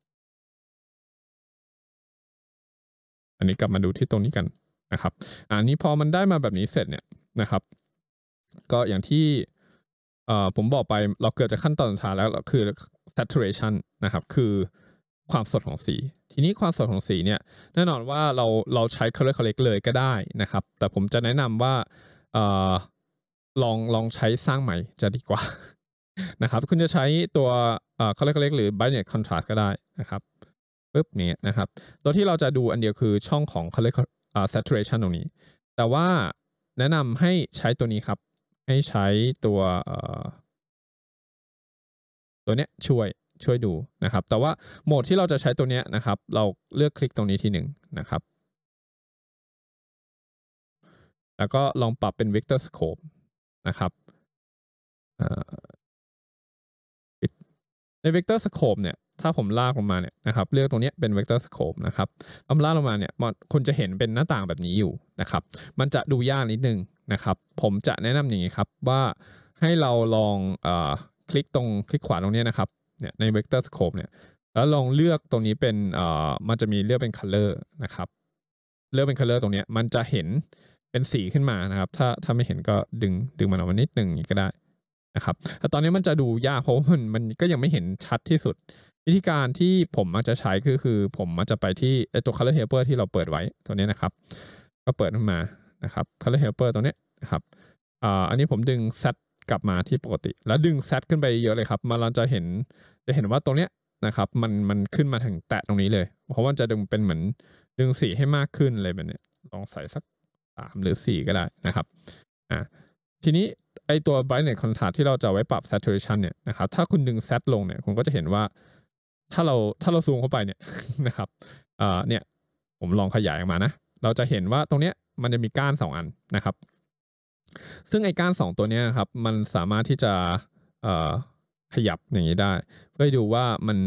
อันนี้กลับมาดูที่ตรงนี้กันนะครับอันนี้พอมันได้มาแบบนี้เสร็จเนี่ยนะครับ ก็อย่างที่เอ่อผมบอกไปเราเกือบจะขั้นตอนสุดท้ายแล้วคือ saturation นะครับ คือความสดของสี ทีนี้ความสดของสีเนี่ย แน่นอนว่าเราเราใช้ color correct เลยก็ได้นะครับ แต่ผมจะแนะนำว่าเอ่อลองลองใช้สร้างใหม่จะดีกว่า นะครับ คุณจะใช้ตัวเอ่อ color correct หรือ brightness contrast ก็ได้นะครับปึ๊บเนี่ยนะครับ ตัวที่เราจะดูอันเดียวคือช่องของ color saturation ตรงนี้ แต่ว่าแนะนำให้ใช้ตัวนี้ครับให้ใช้ตัวตัวเนี้ยช่วยช่วยดูนะครับ แต่ว่าโหมดที่เราจะใช้ตัวเนี้ยนะครับ เราเลือกคลิกตรงนี้ทีหนึ่งนะครับ แล้วก็ลองปรับเป็น Vector Scope นะครับใน Vector Scope เนี่ยถ้าผมลากลงมาเนี่ยนะครับเลือกตรงนี้เป็น Vector Scope นะครับออาลากลงมาเนี่ยคุณจะเห็นเป็นหน้าต่างแบบนี้อยู่นะครับ มันจะดูยากนิดนึงนะครับผมจะแนะนำอย่างนี้ครับว่าให้เราลองอคลิกตรงคลิกขวาตรงนี้นะครับเนี่ยใน Vector Scope เนี่ยแล้วลองเลือกตรงนี้เป็นมันจะมีเลือกเป็น Color นะครับเลือกเป็น Color ตรงนี้มันจะเห็นเป็นสีขึ้นมานะครับ ถ้าถ้าไม่เห็นก็ดึงดึงมันออกมานิดหนึ่งอย่างนี้ก็ได้นะครับแต่ตอนนี้มันจะดูยากเพราะมันมันก็ยังไม่เห็นชัดที่สุด วิธีการที่ผมมักจะใช้คือคือ ผมมักจะไปที่ตัว color ลเป p e r ที่เราเปิดไว้ตัวนี้นะครับก็เปิดขึ้นมานะครับ color helper ตรงนี้นะครับอ่าอันนี้ผมดึง z กลับมาที่ปกติ แล้วดึง z ขึ้นไปเยอะเลยครับมาเราจะเห็นจะเห็นว่าตรงเนี้ยนะครับมันมันขึ้นมาถึงแตะตรงนี้เลย เพราะว่าจะดึงเป็นเหมือนดึงสีให้มากขึ้นเลยแบบนี้ลองใส่สักสามหรือสี่ก็ได้นะครับอ่าทีนี้ไอตัว brightness contrast ที่เราจะไว้ปรับ saturation เนี่ยนะครับถ้าคุณดึงตลงเนี่ยคุณก็จะเห็นว่า ถ้าเราถ้าเราซูมเข้าไปเนี่ยนะครับอ่าเนี่ยผมลองขยายออกมานะ เราจะเห็นว่าตรงเนี้ยมันจะมีก้านสองอันนะครับ ซึ่งไอ้ก้านสองตัวนี้ครับ มันสามารถที่จะขยับอย่างนี้ได้ เพื่อดูว่ามัน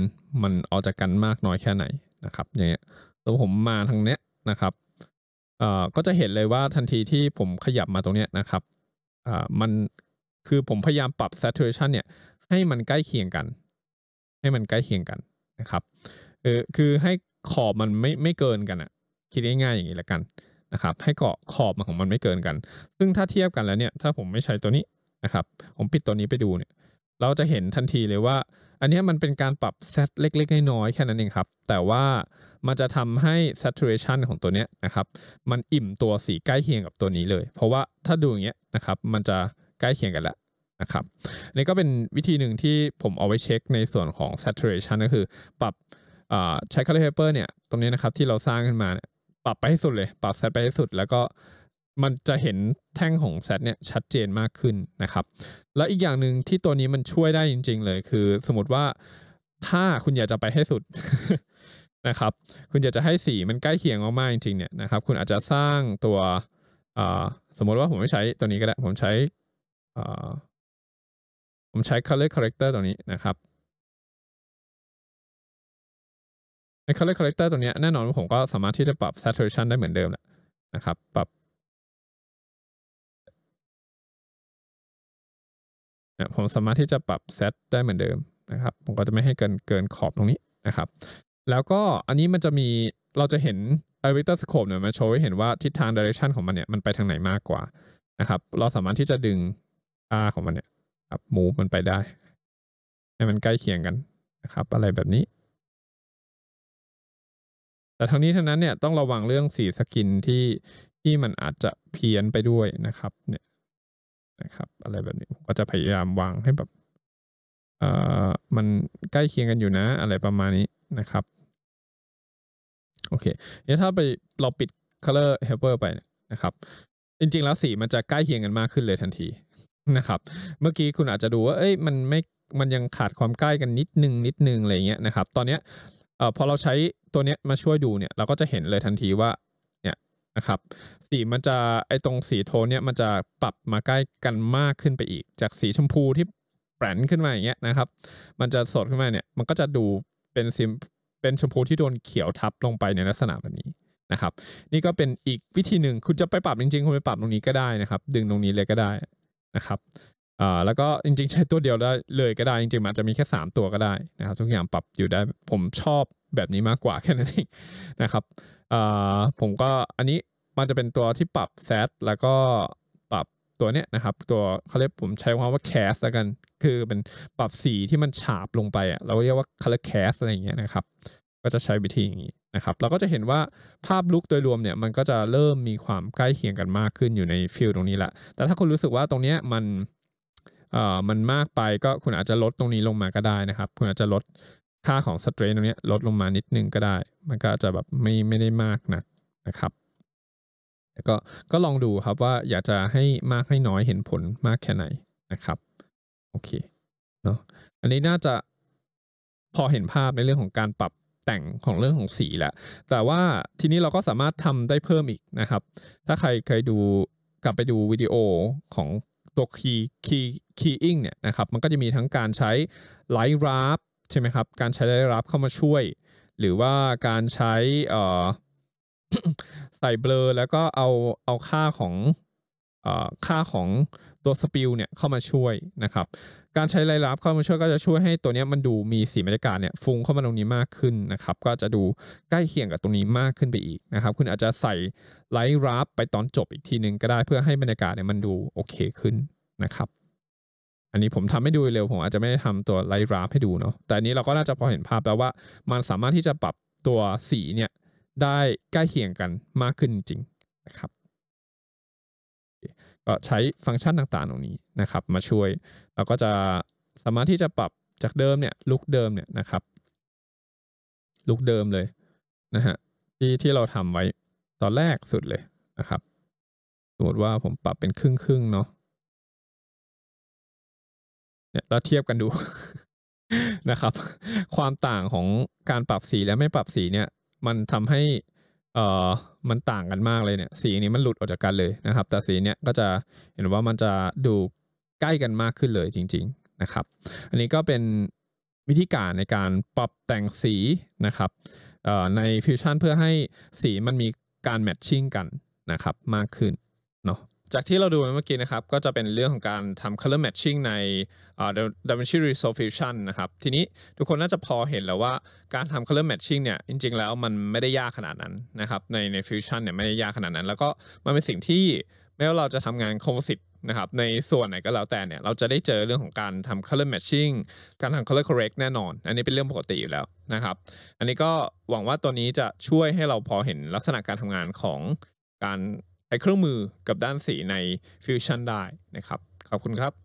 มันออกจากกันมากน้อยแค่ไหนนะครับอย่างเงี้ยตัวผมมาทางเนี้ยนะครับก็จะเห็นเลยว่าทันทีที่ผมขยับมาตรงเนี้ยนะครับมันคือผมพยายามปรับ saturation เนี่ย ให้มันใกล้เคียงกัน ให้มันใกล้เคียงกันนะครับคือคือให้ขอบมันไม่ไม่เกินกันอะคิดง่าย ๆ อย่างนี้ละกันนะครับให้เกาะขอบมันของมันไม่เกินกัน ซึ่งถ้าเทียบกันแล้วเนี่ยถ้าผมไม่ใช้ตัวนี้นะครับ ผมปิดตัวนี้ไปดูเนี่ย เราจะเห็นทันทีเลยว่า อันนี้มันเป็นการปรับเซตเล็กๆน้อยๆแค่นั้นเองครับ แต่ว่ามันจะทำให้ saturation ของตัวเนี้ยนะครับมันอิ่มตัวสี ใกล้เคียงกับตัวนี้เลย เพราะว่าถ้าดูอย่างเงี้ยนะครับมันจะใกล้เคียงกันแล้วนะครับนี่ก็เป็นวิธีหนึ่งที่ผมเอาไว้เช็คในส่วนของ saturation ก็คือปรับใช้ color paper เนี่ยตรงนี้นะครับที่เราสร้างขึ้นมาเนี่ยปรับไปให้สุดเลย ปรับแซดไปให้สุด แล้วก็มันจะเห็นแท่งของแซดเนี่ยชัดเจนมากขึ้นนะครับ แล้วอีกอย่างหนึ่งที่ตัวนี้มันช่วยได้จริงๆเลย คือสมมติว่าถ้าคุณอยากจะไปให้สุดนะครับ คุณอยากจะให้สีมันใกล้เคียงมากๆจริง ๆ เนี่ยนะครับ คุณอาจจะสร้างตัวสมมติว่าผมไม่ใช้ตัวนี้ก็ได้ ผมใช้ผมใช้ color corrector ตัวนี้นะครับใน color corrector ตัวนี้แน่นอนว่าผมก็สามารถที่จะปรับ saturation ได้เหมือนเดิมแหละนะครับ ปรับนยผมสามารถที่จะปรับ set ได้เหมือนเดิมนะครับ ผมก็จะไม่ให้เกินเกินขอบตรงนี้นะครับ แล้วก็อันนี้มันจะมีเราจะเห็น elevator scope เนี่ยมันโชว์ให้เห็นว่าทิศทาง direction ของมันเนี่ยมันไปทางไหนมากกว่านะครับ เราสามารถที่จะดึงค่าของมันเนี่ยครับ move มันไปได้ให้มันใกล้เคียงกันนะครับ อะไรแบบนี้แต่ทั้งนี้ทั้งนั้นเนี่ยต้องระวังเรื่องสีสกินที่ที่มันอาจจะเพี้ยนไปด้วยนะครับ เนี่ยนะครับ อะไรแบบนี้ก็จะพยายามวางให้แบบเอ่อมันใกล้เคียงกันอยู่นะ อะไรประมาณนี้นะครับ โอเคเนี่ยถ้าไปเราปิด color helper ไปนะครับ จริงๆแล้วสีมันจะใกล้เคียงกันมากขึ้นเลยทันทีนะครับ เมื่อกี้คุณอาจจะดูว่าเอ้ยมันไม่มันยังขาดความใกล้กันนิดนึงนิดนึงอะไรเงี้ยนะครับ ตอนเนี้ยอพอเราใช้ตัวเนี้ยมาช่วยดูเนี่ยเราก็จะเห็นเลยทันทีว่าเนี่ยนะครับสีมันจะไอตรงสีโทนเนี่ยมันจะปรับมาใกล้กันมากขึ้นไปอีก จากสีชมพูที่แปรนขึ้นมาอย่างเงี้ยนะครับมันจะสดขึ้นมาเนี่ยมันก็จะดูเป็นสีเป็นชมพูที่โดนเขียวทับลงไปในลักษณะแบบนี้นะครับ นี่ก็เป็นอีกวิธีหนึ่งคุณจะไปปรับจริงๆคุณไปปรับตรงนี้ก็ได้นะครับดึงตรงนี้เลยก็ได้นะครับอ่าแล้วก็จริงๆใช้ตัวเดียวได้เลยก็ได้ จริง ๆ มันจะมีแค่ 3 ตัวก็ได้นะครับ ทุกอย่างปรับอยู่ได้ผมชอบแบบนี้มากกว่าแค่นั้นเองนะครับอ่าผมก็อันนี้มันจะเป็นตัวที่ปรับแซดแล้วก็ปรับตัวเนี้ยนะครับตัวเขาเรียกผมใช้คำว่าแคสแล้วกัน คือเป็นปรับสีที่มันฉาบลงไปอ่ะเราเรียกว่า color cast อะไรอย่างเงี้ยนะครับก็จะใช้วิธีอย่างนี้นะครับเราก็จะเห็นว่าภาพลุกโดยรวมเนี่ยมันก็จะเริ่มมีความใกล้เคียงกันมากขึ้นอยู่ในฟิลตรงนี้แหละแต่ถ้าคุณรู้สึกว่าตรงเนี้ยมันเอ่อมันมากไปก็คุณอาจจะลดตรงนี้ลงมาก็ได้นะครับคุณอาจจะลดค่าของสเตรนตรงนี้ลดลงมานิดนึงก็ได้ มันก็จจะแบบไม่ไม่ได้มากนะนะครับก็ก็ลองดูครับว่าอยากจะให้มากให้น้อยเห็นผลมากแค่ไหนนะครับ โอเคเนาะอันนี้น่าจะพอเห็นภาพในเรื่องของการปรับแต่งของเรื่องของสีแหละแต่ว่าทีนี้เราก็สามารถทำได้เพิ่มอีกนะครับ ถ้าใครเคยดูกลับไปดูวิดีโอของตัวคีย์คีย์คีย์อิงเนี่ยนะครับ มันก็จะมีทั้งการใช้ไลท์รับใช่ไหมครับ การใช้ไลท์รับเข้ามาช่วย หรือว่าการใช้อ่อใส่เบลอแล้วก็เอาเอาค่าของอ่อค่าของตัวสปิลเนี่ยเข้ามาช่วยนะครับ การใช้ไลท์ลับเข้ามาช่วยก็จะช่วยให้ตัวนี้มันดูมีสีบรรยากาศเนี่ยฟุ้งเข้ามาตรงนี้มากขึ้นนะครับ ก็จะดูใกล้เคียงกับตรงนี้มากขึ้นไปอีกนะครับ คุณอาจจะใส่ไลท์ลับไปตอนจบอีกทีหนึ่งก็ได้เพื่อให้บรรยากาศเนี่ยมันดูโอเคขึ้นนะครับ อันนี้ผมทำให้ดูเร็วผมอาจจะไม่ได้ทำตัวไลท์ลับให้ดูเนาะแต่อันนี้เราก็น่าจะพอเห็นภาพแล้วว่ามันสามารถที่จะปรับตัวสีเนี่ยได้ใกล้เคียงกันมากขึ้นจริงนะครับก็ใช้ฟังก์ชันต่าง ๆตรงนี้นะครับ มาช่วยเราก็จะสามารถที่จะปรับจากเดิมเนี่ยลุกเดิมเนี่ยนะครับ ลุกเดิมเลยนะฮะที่ที่เราทำไว้ตอนแรกสุดเลยนะครับสมมติว่าผมปรับเป็นครึ่งครึ่งเนาะเนี่ยเราเทียบกันดูนะครับ ความต่างของการปรับสีและไม่ปรับสีเนี่ย มันทำให้เอ่อ มันต่างกันมากเลยเนี่ยสีนี้มันหลุดออกจากกันเลยนะครับแต่สีเนี้ยก็จะเห็นว่ามันจะดูใกล้กันมากขึ้นเลยจริงๆนะครับอันนี้ก็เป็นวิธีการในการปรับแต่งสีนะครับในฟิวชั่นเพื่อให้สีมันมีการแมทชิ่งกันนะครับมากขึ้นจากที่เราดูไปเมื่อกี้นะครับก็จะเป็นเรื่องของการทำ color matching ใน DaVinci Resolve นะครับทีนี้ทุกคนน่าจะพอเห็นแล้วว่าการทำ color matching เนี่ยจริงๆแล้วมันไม่ได้ยากขนาดนั้นนะครับในใน Fusion เนี่ยไม่ได้ยากขนาดนั้น แล้วก็มันเป็นสิ่งที่ไม่ว่าเราจะทำงาน p o ม i ิตนะครับในส่วนไหนก็แล้วแต่เนี่ยเราจะได้เจอเรื่องของการทำ color matching การทำ color correct แน่นอน อันนี้เป็นเรื่องปกติอยู่แล้วนะครับอันนี้ก็หวังว่าตัวนี้จะช่วยให้เราพอเห็นลักษณะการทำงานของการ้เครื่องมือกับด้านสีในฟิวชั่นได้นะครับ ขอบคุณครับ